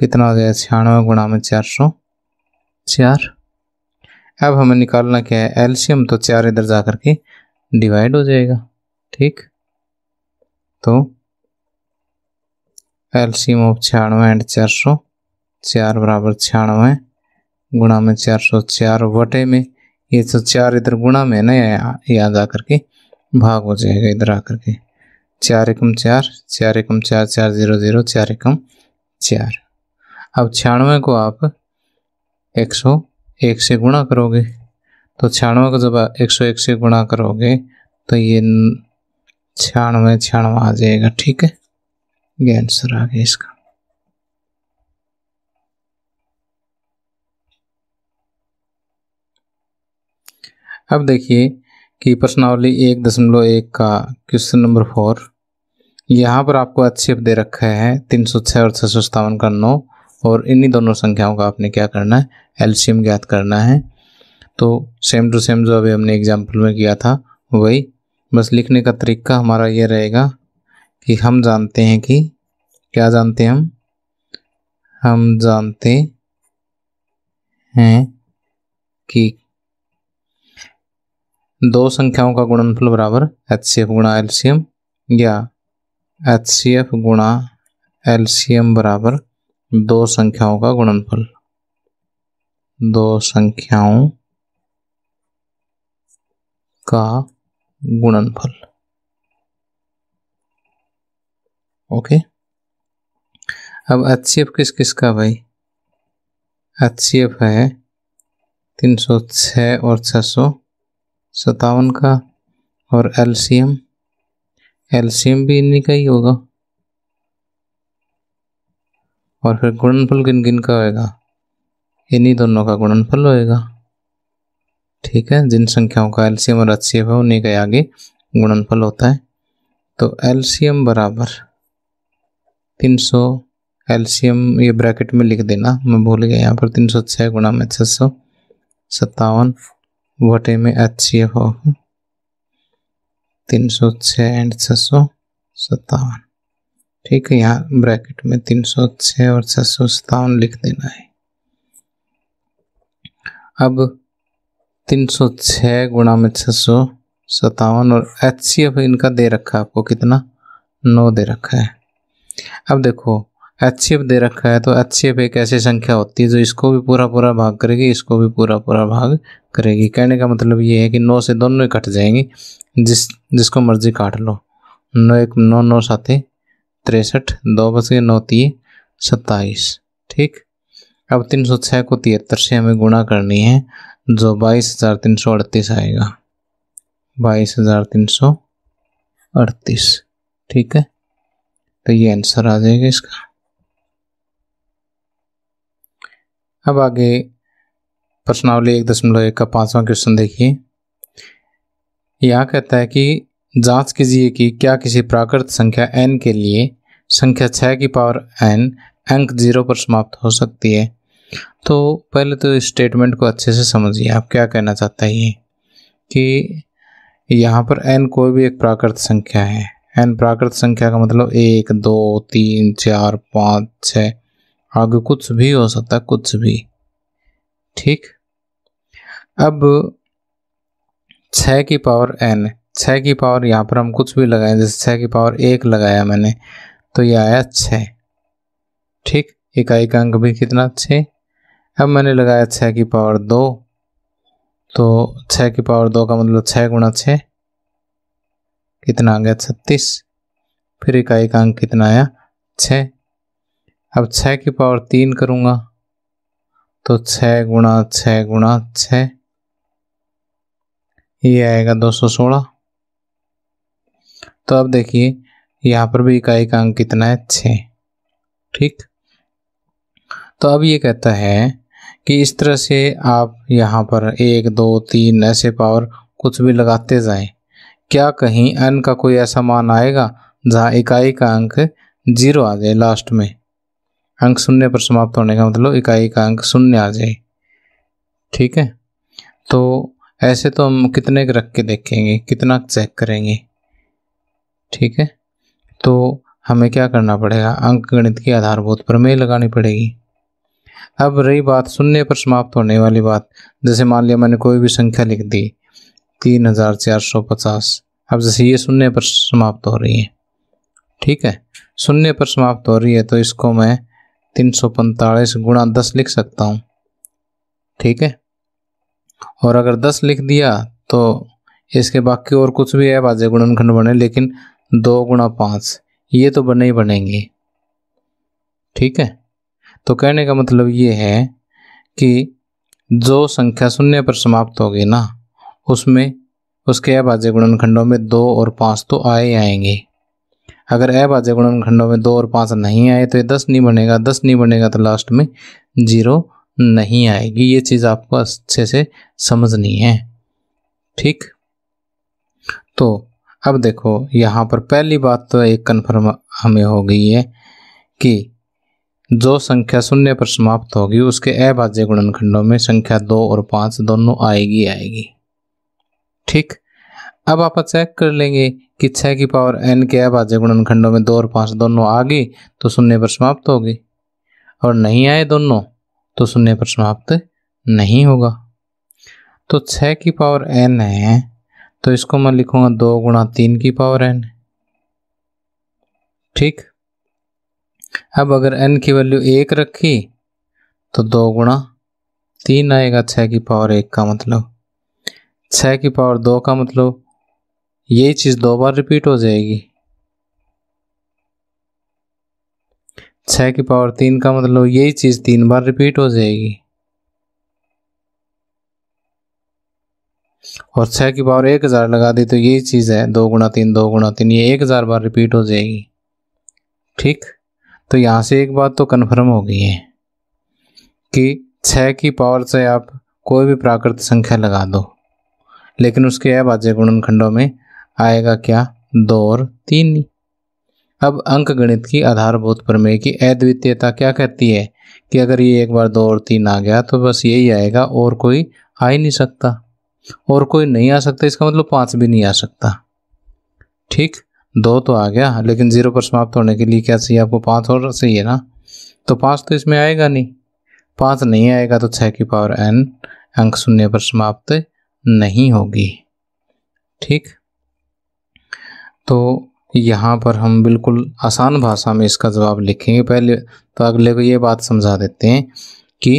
कितना हो जाएगा छियानवे गुणा में चार सौ चार अब हमें निकालना क्या है एलसीएम तो चार इधर जा करके डिवाइड हो जाएगा ठीक तो एलसीएम ऑफ छियानवे एंड चार सौ चार बराबर छियानवे गुणा में चार सौ चार वटे में ये तो चार इधर गुणा में ना याद आकर के भाग हो जाएगा इधर आकर के चार एकम चार चार एकम चार चार जीरो जीरो चार एकम चार अब छियानवे को आप एक सौ एक से गुणा करोगे तो छियानवे को जब एक सौ एक से गुणा करोगे तो ये छियानवे छियानवे आ जाएगा ठीक है ये आंसर आ गया इसका अब देखिए कि प्रश्नावली एक दशमलव एक का क्वेश्चन नंबर फोर यहाँ पर आपको अच्छे दे रखे है तीन सौ छः और छः सौ सत्तावन का नौ और इन्हीं दोनों संख्याओं का आपने क्या करना है एल्शियम ज्ञात करना है तो सेम टू सेम जो अभी हमने एग्जाम्पल में किया था वही बस लिखने का तरीका हमारा ये रहेगा कि हम जानते हैं कि क्या जानते हैं हम हम जानते हैं कि दो संख्याओं का गुणनफल बराबर एच सी एफ गुणा एल सी एम या एच सी एफ गुणा एल सी एम बराबर दो संख्याओं का गुणनफल दो संख्याओं का गुणनफल ओके अब एच सी एफ किस किस का भाई एच सी एफ है तीन सौ छः और छः सौ सतावन का और L C M L C M भी इन्हीं का ही होगा और फिर गुणनफल किन किन का होएगा इन्हीं दोनों का गुणनफल होएगा ठीक है जिन संख्याओं का एल्सियम और एचसीएफ है उन्हीं का आगे गुणनफल होता है तो एल्सियम बराबर 300 एलसीएम ये ब्रैकेट में लिख देना मैं भूल गया यहाँ पर 306 गुणा में छः सौ सत्तावन बटे में एच सी एफ ऑफ तीन सौ छः एंड छः सौ सत्तावन ठीक है यहाँ ब्रैकेट में तीन सौ छः और छः सौ सत्तावन लिख देना है अब तीन सौ छः गुणा में छः सौ सतावन और एच सी एफ इनका दे रखा है आपको कितना नौ दे रखा है अब देखो एच सी एफ दे रखा है तो एच सी एफ एक ऐसी संख्या होती है जो इसको भी पूरा पूरा भाग करेगी इसको भी पूरा पूरा भाग करेगी कहने का मतलब ये है कि नौ से दोनों ही कट जाएंगी जिस जिसको मर्जी काट लो नौ एक नौ नौ सात तिरसठ दो बस के नौ तीन सत्ताईस ठीक अब तीन सौ छः को तिहत्तर से हमें गुणा करनी है जो बाईस हज़ार तीन सौ अड़तीस आएगा बाईस हज़ार तीन सौ अड़तीस ठीक है तो ये आंसर आ जाएगा इसका अब आगे प्रश्नावली एक दशमलव एक का पांचवा क्वेश्चन देखिए यह कहता है कि जांच कीजिए कि क्या किसी प्राकृत संख्या एन के लिए संख्या छः की पावर एन अंक जीरो पर समाप्त हो सकती है तो पहले तो स्टेटमेंट को अच्छे से समझिए आप क्या कहना चाहते हैं ये कि यहाँ पर एन कोई भी एक प्राकृत संख्या है एन प्राकृत संख्या का मतलब एक दो तीन चार पाँच छ आगे कुछ भी हो सकता है कुछ भी ठीक अब छ की पावर एन छ की पावर यहाँ पर हम कुछ भी लगाए जैसे छः की पावर एक लगाया मैंने तो ये आया छ ठीक इकाई का अंक भी कितना छः अब मैंने लगाया छः की पावर दो तो छः की पावर दो का मतलब छः गुणा छः कितना आ गया छत्तीस फिर इकाई का अंक कितना आया छः अब छः की पावर तीन करूँगा तो छः गुणा छः गुणा छः ये आएगा दो सौ सोलह तो अब देखिए यहाँ पर भी इकाई का अंक कितना है छः ठीक तो अब ये कहता है कि इस तरह से आप यहाँ पर एक दो तीन ऐसे पावर कुछ भी लगाते जाएं क्या कहीं एन का कोई ऐसा मान आएगा जहाँ इकाई का अंक जीरो आ जाए लास्ट में अंक शून्य पर समाप्त होने का मतलब इकाई का अंक शून्य आ जाए ठीक है तो ऐसे तो हम कितने रख के देखेंगे कितना चेक करेंगे ठीक है तो हमें क्या करना पड़ेगा अंक गणित की आधारभूत पर मेल लगानी पड़ेगी अब रही बात सुनने पर समाप्त होने वाली बात जैसे मान लिया मैंने कोई भी संख्या लिख दी तीन हज़ार चार सौ पचास अब जैसे ये सुनने पर समाप्त हो रही है ठीक है सुनने पर समाप्त हो रही है तो इसको मैं तीन सौ पैंतालीस गुणा दस लिख सकता हूँ ठीक है और अगर दस लिख दिया तो इसके बाकी और कुछ भी है बाजे गुणनखंड बने लेकिन दो गुणा पाँच ये तो बने ही बनेंगे ठीक है तो कहने का मतलब ये है कि जो संख्या शून्य पर समाप्त होगी ना उसमें उसके अभाज्य गुणनखंडों में दो और पाँच तो आए आएंगे अगर अभाज्य गुणनखंडों में दो और पाँच नहीं आए तो ये दस नहीं बनेगा दस नहीं बनेगा तो लास्ट में जीरो नहीं आएगी ये चीज़ आपको अच्छे से समझनी है ठीक तो अब देखो यहाँ पर पहली बात तो एक कन्फर्म हमें हो गई है कि जो संख्या शून्य पर समाप्त होगी उसके अभाज्य गुणनखंडों में संख्या दो और पांच दोनों आएगी आएगी ठीक अब आप चेक कर लेंगे कि छह की पावर एन के अभाज्य गुणनखंडों में दो और पांच दोनों आ गई तो शून्य पर समाप्त होगी और नहीं आए दोनों तो शून्य पर समाप्त नहीं होगा तो छह की पावर एन है तो इसको मैं लिखूंगा दो गुणा तीन की पावर एन ठीक अब अगर n की वैल्यू एक रखी तो दो गुणा तीन आएगा छः की पावर एक का मतलब छः की पावर दो का मतलब यही चीज़ दो बार रिपीट हो जाएगी छः की पावर तीन का मतलब यही चीज़ तीन बार रिपीट हो जाएगी और छः की पावर एक हज़ार लगा दी तो यही चीज़ है दो गुणा तीन दो गुणा तीन ये एक हज़ार बार रिपीट हो जाएगी ठीक तो यहाँ से एक बात तो कन्फर्म हो गई है कि छः की पावर से आप कोई भी प्राकृतिक संख्या लगा दो लेकिन उसके गुणन खंडों में आएगा क्या दो और तीन अब अंक गणित की आधारभूत प्रमेय की अद्वितीयता क्या कहती है कि अगर ये एक बार दो और तीन आ गया तो बस यही आएगा और कोई आ ही नहीं सकता और कोई नहीं आ सकता इसका मतलब पाँच भी नहीं आ सकता ठीक दो तो आ गया लेकिन ज़ीरो पर समाप्त होने के लिए क्या चाहिए आपको पाँच और चाहिए ना तो पाँच तो इसमें आएगा नहीं पाँच नहीं आएगा तो छः की पावर एन अंक शून्य पर समाप्त नहीं होगी ठीक तो यहाँ पर हम बिल्कुल आसान भाषा में इसका जवाब लिखेंगे पहले तो अगले को ये बात समझा देते हैं कि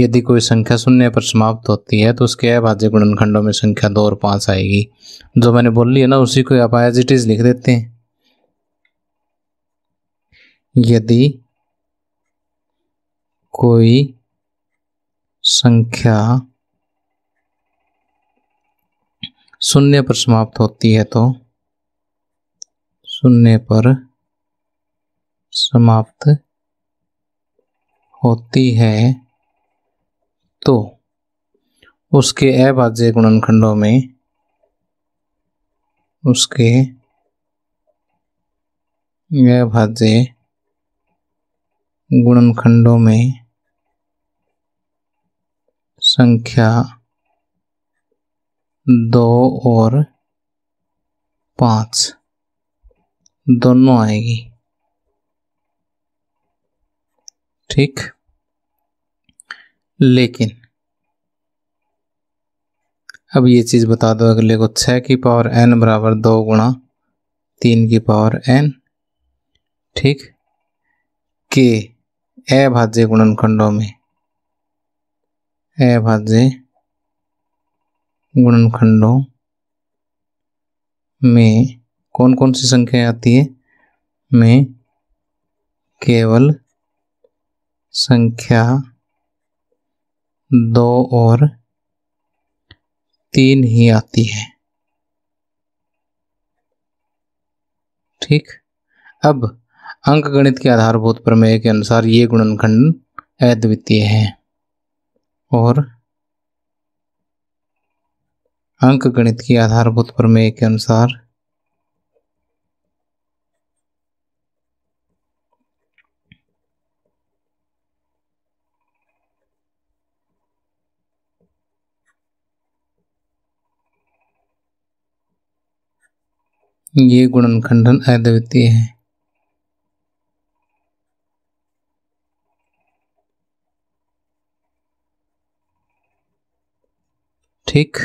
यदि कोई संख्या शून्य पर समाप्त होती है तो उसके अभाज्य गुणनखंडों में संख्या दो और पाँच आएगी जो मैंने बोल ली है ना उसी को आप एज इट इज लिख देते हैं यदि कोई संख्या शून्य पर समाप्त होती है तो शून्य पर समाप्त होती है तो उसके अभाज्य गुणनखंडों में उसके अभाज्य गुणनखंडों में संख्या दो और पाँच दोनों आएगी ठीक लेकिन अब ये चीज़ बता दो अगले को छः की पावर एन बराबर दो गुणा तीन की पावर एन ठीक के ए भाज्य गुणनखंडों में ए भाज्य गुणनखंडों में कौन कौन सी संख्याएं आती है में केवल संख्या दो और तीन ही आती है ठीक अब अंक गणित के आधारभूत प्रमेय के अनुसार ये गुणनखंड अद्वितीय है और अंक गणित के आधारभूत प्रमेय के अनुसार ये गुणन खंडन अद्वितीय है ठीक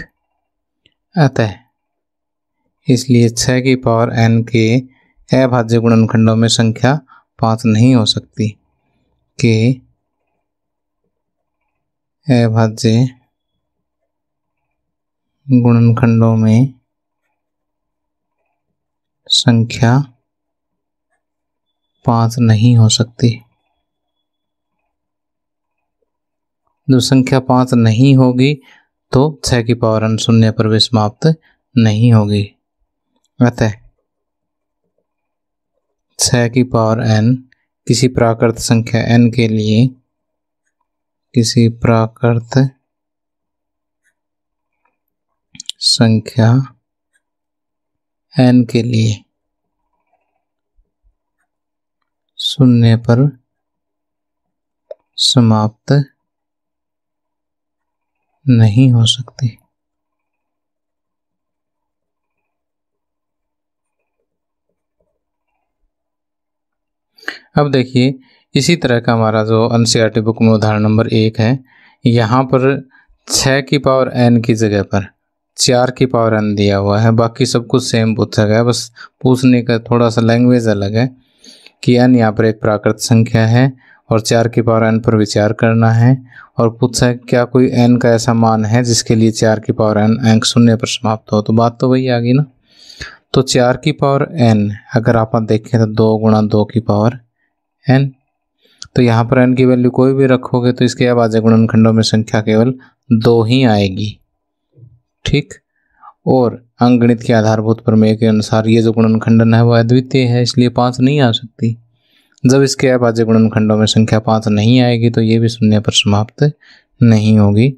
अतः इसलिए छ की पावर एन के अभाज्य गुणनखंडों में संख्या पाँच नहीं हो सकती के अभाज्य गुणनखंडों में संख्या पांच नहीं हो सकती जो संख्या पांच नहीं होगी तो छह की पावर अन शून्य पर भी समाप्त नहीं होगी अतः छ की पावर एन किसी प्राकृत संख्या एन के लिए किसी प्राकृत संख्या एन के लिए शून्य पर समाप्त नहीं हो सकती अब देखिए इसी तरह का हमारा जो एन बुक e में उदाहरण नंबर एक है यहाँ पर छः की पावर एन की जगह पर चार की पावर एन दिया हुआ है बाकी सब कुछ सेम पूछा गया बस पूछने का थोड़ा सा लैंग्वेज अलग है कि एन यहाँ पर एक प्राकृत संख्या है और चार की पावर एन पर विचार करना है और पूछा है क्या कोई एन का ऐसा मान है जिसके लिए चार की पावर एन अंक शून्य पर समाप्त हो तो बात तो वही आ गई ना तो चार की पावर एन अगर आप देखें तो दो गुणा दो की पावर एन तो यहाँ पर एन की वैल्यू कोई भी रखोगे तो इसके अब आज गुणनखंडों में संख्या केवल दो ही आएगी ठीक और अंगणित के आधारभूत प्रमेय के अनुसार ये जो गुणन खंडन है वह अद्वितीय है इसलिए पाँच नहीं आ सकती जब इसके अभाज्य गुणन खंडों में संख्या पाँच नहीं आएगी तो ये भी शून्य पर समाप्त नहीं होगी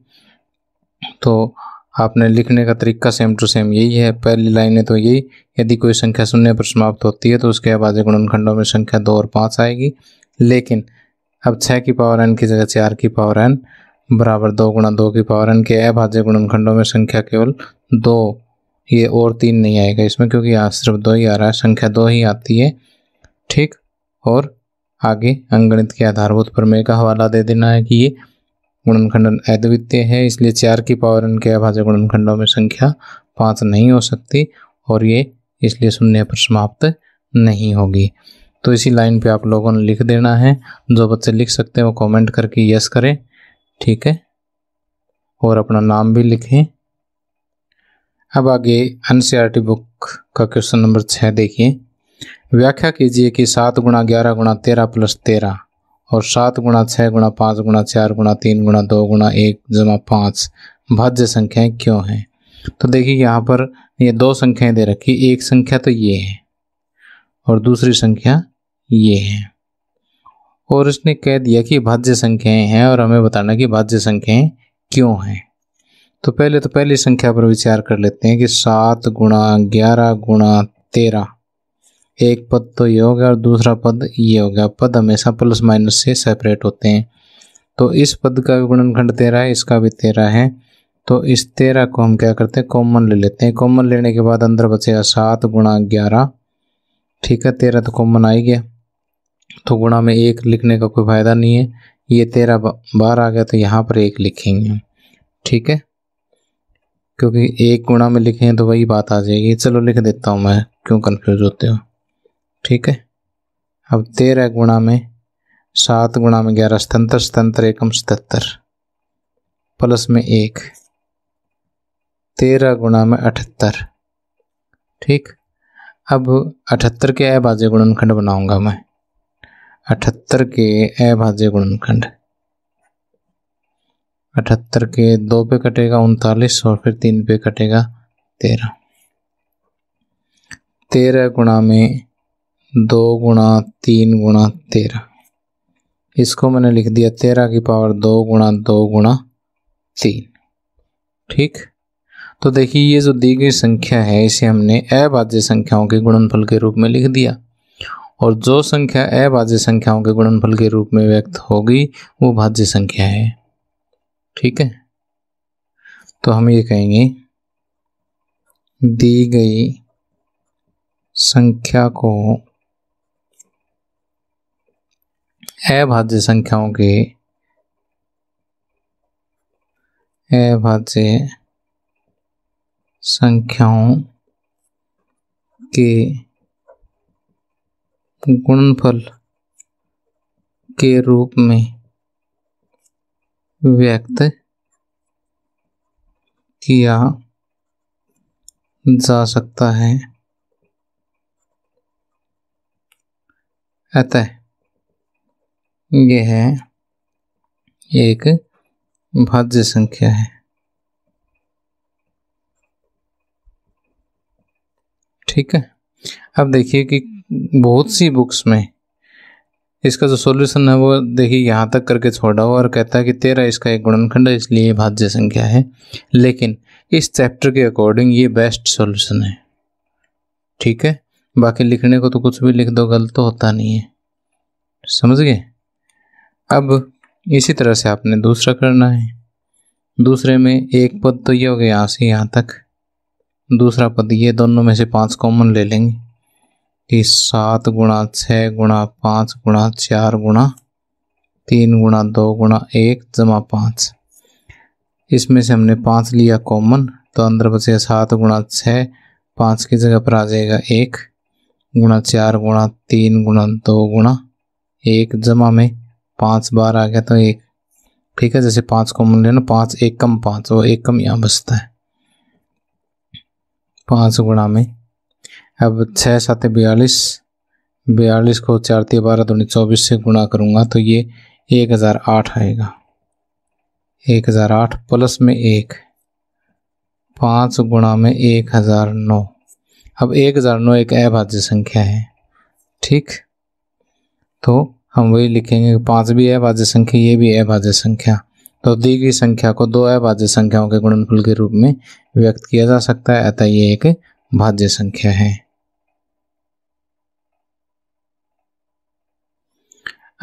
तो आपने लिखने का तरीका सेम टू सेम यही है पहली है तो यही यदि कोई संख्या शून्य पर समाप्त होती है तो उसके अभाज्य गुणन खंडों में संख्या दो और पाँच आएगी लेकिन अब छः की पावर एन की जगह चार की पावर एन बराबर दो गुणा दो की पावर एन के अभाज्य गुणनखंडों में संख्या केवल दो ये और तीन नहीं आएगा इसमें क्योंकि यहाँ सिर्फ दो ही आ रहा है संख्या दो ही आती है ठीक और आगे अंगणित के आधारभूत प्रमेय का हवाला दे देना है कि ये गुणनखंडन अद्वितीय है इसलिए चार की पावर एन के अभाज्य गुणनखंडों में संख्या पाँच नहीं हो सकती और ये इसलिए शून्य पर समाप्त नहीं होगी तो इसी लाइन पे आप लोगों ने लिख देना है जो बच्चे लिख सकते हैं वो कमेंट करके यस करें ठीक है और अपना नाम भी लिखें अब आगे एन बुक e का क्वेश्चन नंबर छः देखिए व्याख्या कीजिए कि सात गुणा ग्यारह गुणा तेरह प्लस तेरह और सात गुणा छः गुणा पाँच गुणा चार गुणा तीन गुणा दो गुणा एक जमा पाँच भाज्य संख्याएं क्यों हैं तो देखिए यहाँ पर ये दो संख्याएं दे रखी एक संख्या तो ये है और दूसरी संख्या ये है और उसने कह दिया कि भाज्य संख्याएं हैं और हमें बताना कि भाज्य संख्याएं क्यों हैं तो पहले तो पहली संख्या पर विचार कर लेते हैं कि सात गुणा ग्यारह गुणा तेरह एक पद तो ये हो गया और दूसरा पद ये हो गया पद हमेशा प्लस माइनस से सेपरेट होते हैं तो इस पद का भी गुणनखंड तेरह है इसका भी तेरह है तो इस तेरह को हम क्या करते हैं कॉमन ले लेते हैं कॉमन लेने के बाद अंदर बचेगा सात गुणा ग्यारह ठीक है तेरह तो कॉमन आ ही गया तो गुणा में एक लिखने का कोई फ़ायदा नहीं है ये तेरह बार आ गया तो यहाँ पर एक लिखेंगे ठीक है क्योंकि एक गुणा में लिखें तो वही बात आ जाएगी चलो लिख देता हूँ मैं क्यों कन्फ्यूज़ होते हो ठीक है अब तेरह गुणा में सात गुणा में ग्यारह स्तंत्र स्तंत्र एकम सतहत्तर प्लस में एक तेरह गुणा में अठहत्तर ठीक अब अठहत्तर के बाजे गुणनखंड बनाऊंगा मैं अठहत्तर के अभाज्य गुणनखंड अठहत्तर के दो पे कटेगा उनतालीस और फिर तीन पे कटेगा तेरह तेरह गुणा में दो गुणा तीन गुणा तेरह इसको मैंने लिख दिया तेरह की पावर दो गुणा दो गुणा तीन ठीक तो देखिए ये जो दी गई संख्या है इसे हमने अभाज्य संख्याओं के गुणनफल के रूप में लिख दिया और जो संख्या अभाज्य संख्याओं के गुणनफल के रूप में व्यक्त होगी वो भाज्य संख्या है ठीक है तो हम ये कहेंगे दी गई संख्या को अभाज्य संख्याओं के अभाज्य संख्याओं के गुणनफल के रूप में व्यक्त किया जा सकता है अतः यह एक भाज्य संख्या है ठीक है अब देखिए कि बहुत सी बुक्स में इसका जो सॉल्यूशन है वो देखिए यहाँ तक करके छोड़ा हुआ और कहता है कि तेरह इसका एक गुणनखंड है इसलिए भाज्य संख्या है लेकिन इस चैप्टर के अकॉर्डिंग ये बेस्ट सॉल्यूशन है ठीक है बाकी लिखने को तो कुछ भी लिख दो गलत तो होता नहीं है समझ गए अब इसी तरह से आपने दूसरा करना है दूसरे में एक पद तो ये हो गया यहाँ से यहाँ तक दूसरा पद ये दोनों में से पांच कॉमन ले लेंगे कि सात गुणा छः गुणा पाँच गुणा चार गुणा तीन गुणा दो गुणा एक जमा पाँच इसमें से हमने पाँच लिया कॉमन तो अंदर बचे सात गुणा छः पाँच की जगह पर आ जाएगा एक गुणा चार गुणा तीन गुणा दो गुणा एक जमा में पाँच बार आ गया तो एक ठीक है जैसे पाँच कॉमन लेना पाँच एक कम पाँच वो एक कम यहाँ बचता है पाँच गुणा में अब छः सात बयालीस बयालीस को चार तीन बारह दो चौबीस से गुणा करूँगा तो ये एक हज़ार आठ आएगा एक हज़ार आठ प्लस में एक पाँच गुणा में एक हज़ार नौ अब एक हज़ार नौ एक अभाज्य संख्या है ठीक तो हम वही लिखेंगे पाँच भी अभाज्य संख्या ये भी अभाज्य संख्या तो दी गई संख्या को दो अभाज्य संख्याओं के गुणनफल के रूप में व्यक्त किया जा सकता है अतः ये एक भाज्य संख्या है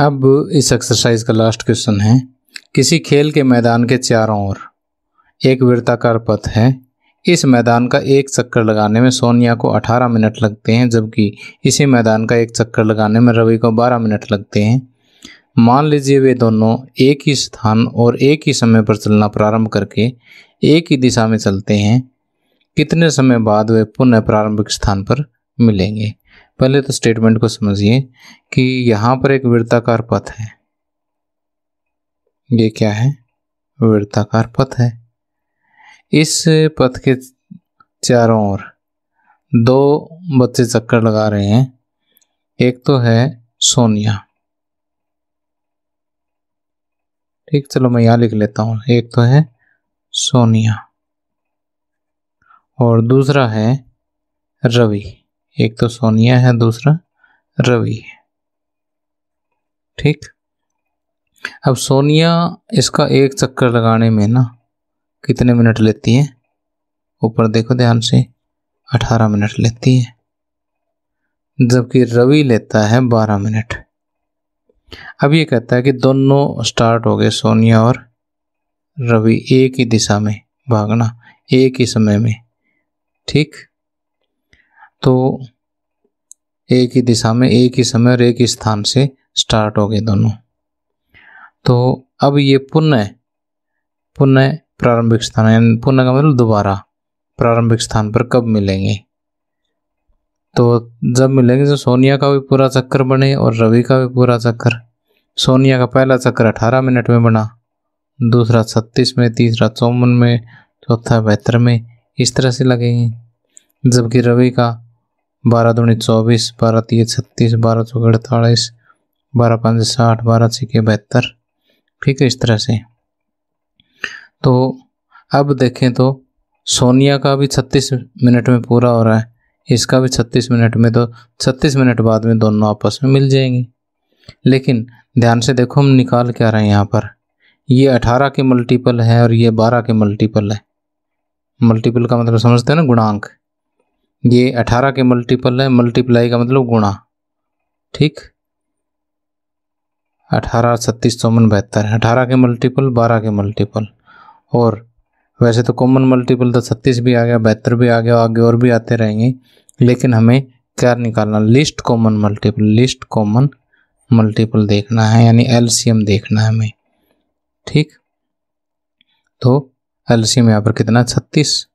अब इस एक्सरसाइज का लास्ट क्वेश्चन है किसी खेल के मैदान के चारों ओर एक वृत्ताकार पथ है इस मैदान का एक चक्कर लगाने में सोनिया को 18 मिनट लगते हैं जबकि इसी मैदान का एक चक्कर लगाने में रवि को 12 मिनट लगते हैं मान लीजिए वे दोनों एक ही स्थान और एक ही समय पर चलना प्रारंभ करके एक ही दिशा में चलते हैं कितने समय बाद वे पुनः प्रारंभिक स्थान पर मिलेंगे पहले तो स्टेटमेंट को समझिए कि यहाँ पर एक वृत्ताकार पथ है ये क्या है वृत्ताकार पथ है इस पथ के चारों ओर दो बच्चे चक्कर लगा रहे हैं एक तो है सोनिया ठीक चलो मैं यहां लिख लेता हूं एक तो है सोनिया और दूसरा है रवि एक तो सोनिया है दूसरा रवि है ठीक अब सोनिया इसका एक चक्कर लगाने में ना कितने मिनट लेती है ऊपर देखो ध्यान से अठारह मिनट लेती है जबकि रवि लेता है बारह मिनट अब ये कहता है कि दोनों स्टार्ट हो गए सोनिया और रवि एक ही दिशा में भागना एक ही समय में ठीक तो एक ही दिशा में एक ही समय और एक ही स्थान से स्टार्ट हो गए दोनों तो अब ये पुनः पुनः प्रारंभिक स्थान यानी पुनः का मतलब दोबारा प्रारंभिक स्थान पर कब मिलेंगे तो जब मिलेंगे तो सोनिया का भी पूरा चक्कर बने और रवि का भी पूरा चक्कर सोनिया का पहला चक्कर अठारह मिनट में बना दूसरा छत्तीस में तीसरा चौवन में चौथा बहत्तर में इस तरह से लगेंगे जबकि रवि का बारह दूनी चौबीस बारह तीय छत्तीस बारह चौक अड़तालीस बारह पाँच साठ बारह छिके बहत्तर ठीक है इस तरह से तो अब देखें तो सोनिया का भी छत्तीस मिनट में पूरा हो रहा है इसका भी छत्तीस मिनट में तो छत्तीस मिनट बाद में दोनों आपस में मिल जाएंगे लेकिन ध्यान से देखो हम निकाल क्या रहे हैं यहाँ पर ये अठारह के मल्टीपल है और ये बारह के मल्टीपल है मल्टीपल का मतलब समझते हैं ना गुणांक ये अठारह के मल्टीपल है मल्टीप्लाई का मतलब गुणा ठीक अठारह छत्तीस चौवन बहत्तर अठारह के मल्टीपल बारह के मल्टीपल और वैसे तो कॉमन मल्टीपल तो छत्तीस भी आ गया बहत्तर भी आ गया आगे और भी आते रहेंगे लेकिन हमें क्या निकालना least common multiple least common multiple देखना है यानी एल देखना है हमें ठीक तो एलसीएम यहाँ पर कितना छत्तीस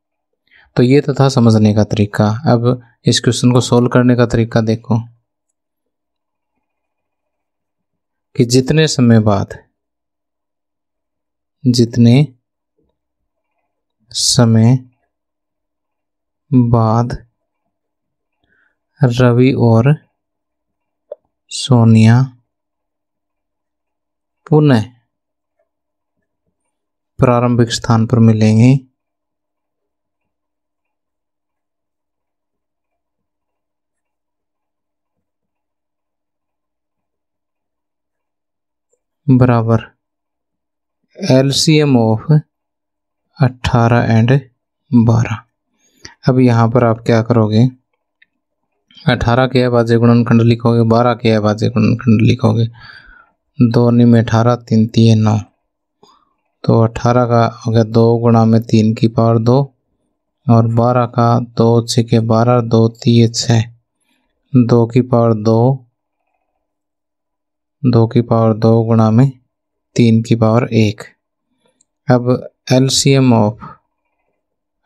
तो ये तो था समझने का तरीका अब इस क्वेश्चन को सोल्व करने का तरीका देखो कि जितने समय बाद जितने समय बाद रवि और सोनिया पुनः प्रारंभिक स्थान पर मिलेंगे बराबर एल सी एम ऑफ अट्ठारह एंड बारह अब यहाँ पर आप क्या करोगे अठारह के बाजे गुणनखंड लिखोगे बारह के बाजे गुणनखंड लिखोगे दो में अठारह तीन तीन नौ तो अठारह का हो गया दो गुणा में तीन की पावर दो और बारह का दो छः के बारह दो तीन छः दो की पावर दो दो की पावर दो गुणा में तीन की पावर एक अब एल सी एम ऑफ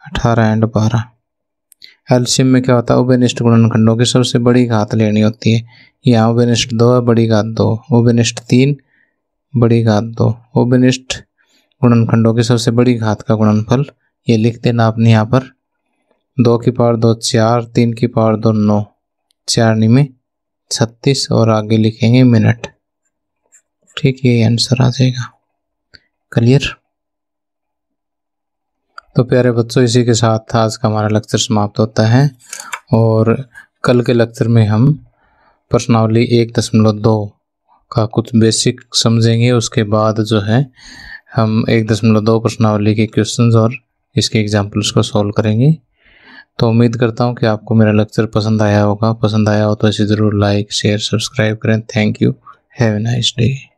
अठारह एंड बारह एल सी एम में क्या होता है उबेनिष्ट गुणनखंडों की सबसे बड़ी घात लेनी होती है यहाँ उबेनिष्ट दो है बड़ी घात दो उबेनिष्ट तीन बड़ी घात दो उबेनिष्ट गुणनखंडों की सबसे बड़ी घात का गुणनफल ये लिख देना आपने यहाँ पर दो की पावर दो चार तीन की पावर दो नौ चार में छत्तीस और आगे लिखेंगे मिनट ठीक यही आंसर आ जाएगा क्लियर तो प्यारे बच्चों इसी के साथ आज का हमारा लेक्चर समाप्त होता है और कल के लेक्चर में हम प्रश्नावली एक दशमलव दो का कुछ बेसिक समझेंगे उसके बाद जो है हम एक दशमलव दो प्रश्नावली के क्वेश्चंस और इसके एग्जाम्पल्स को सॉल्व करेंगे तो उम्मीद करता हूँ कि आपको मेरा लेक्चर पसंद आया होगा पसंद आया हो तो इसे ज़रूर लाइक शेयर सब्सक्राइब करें thank you have a nice day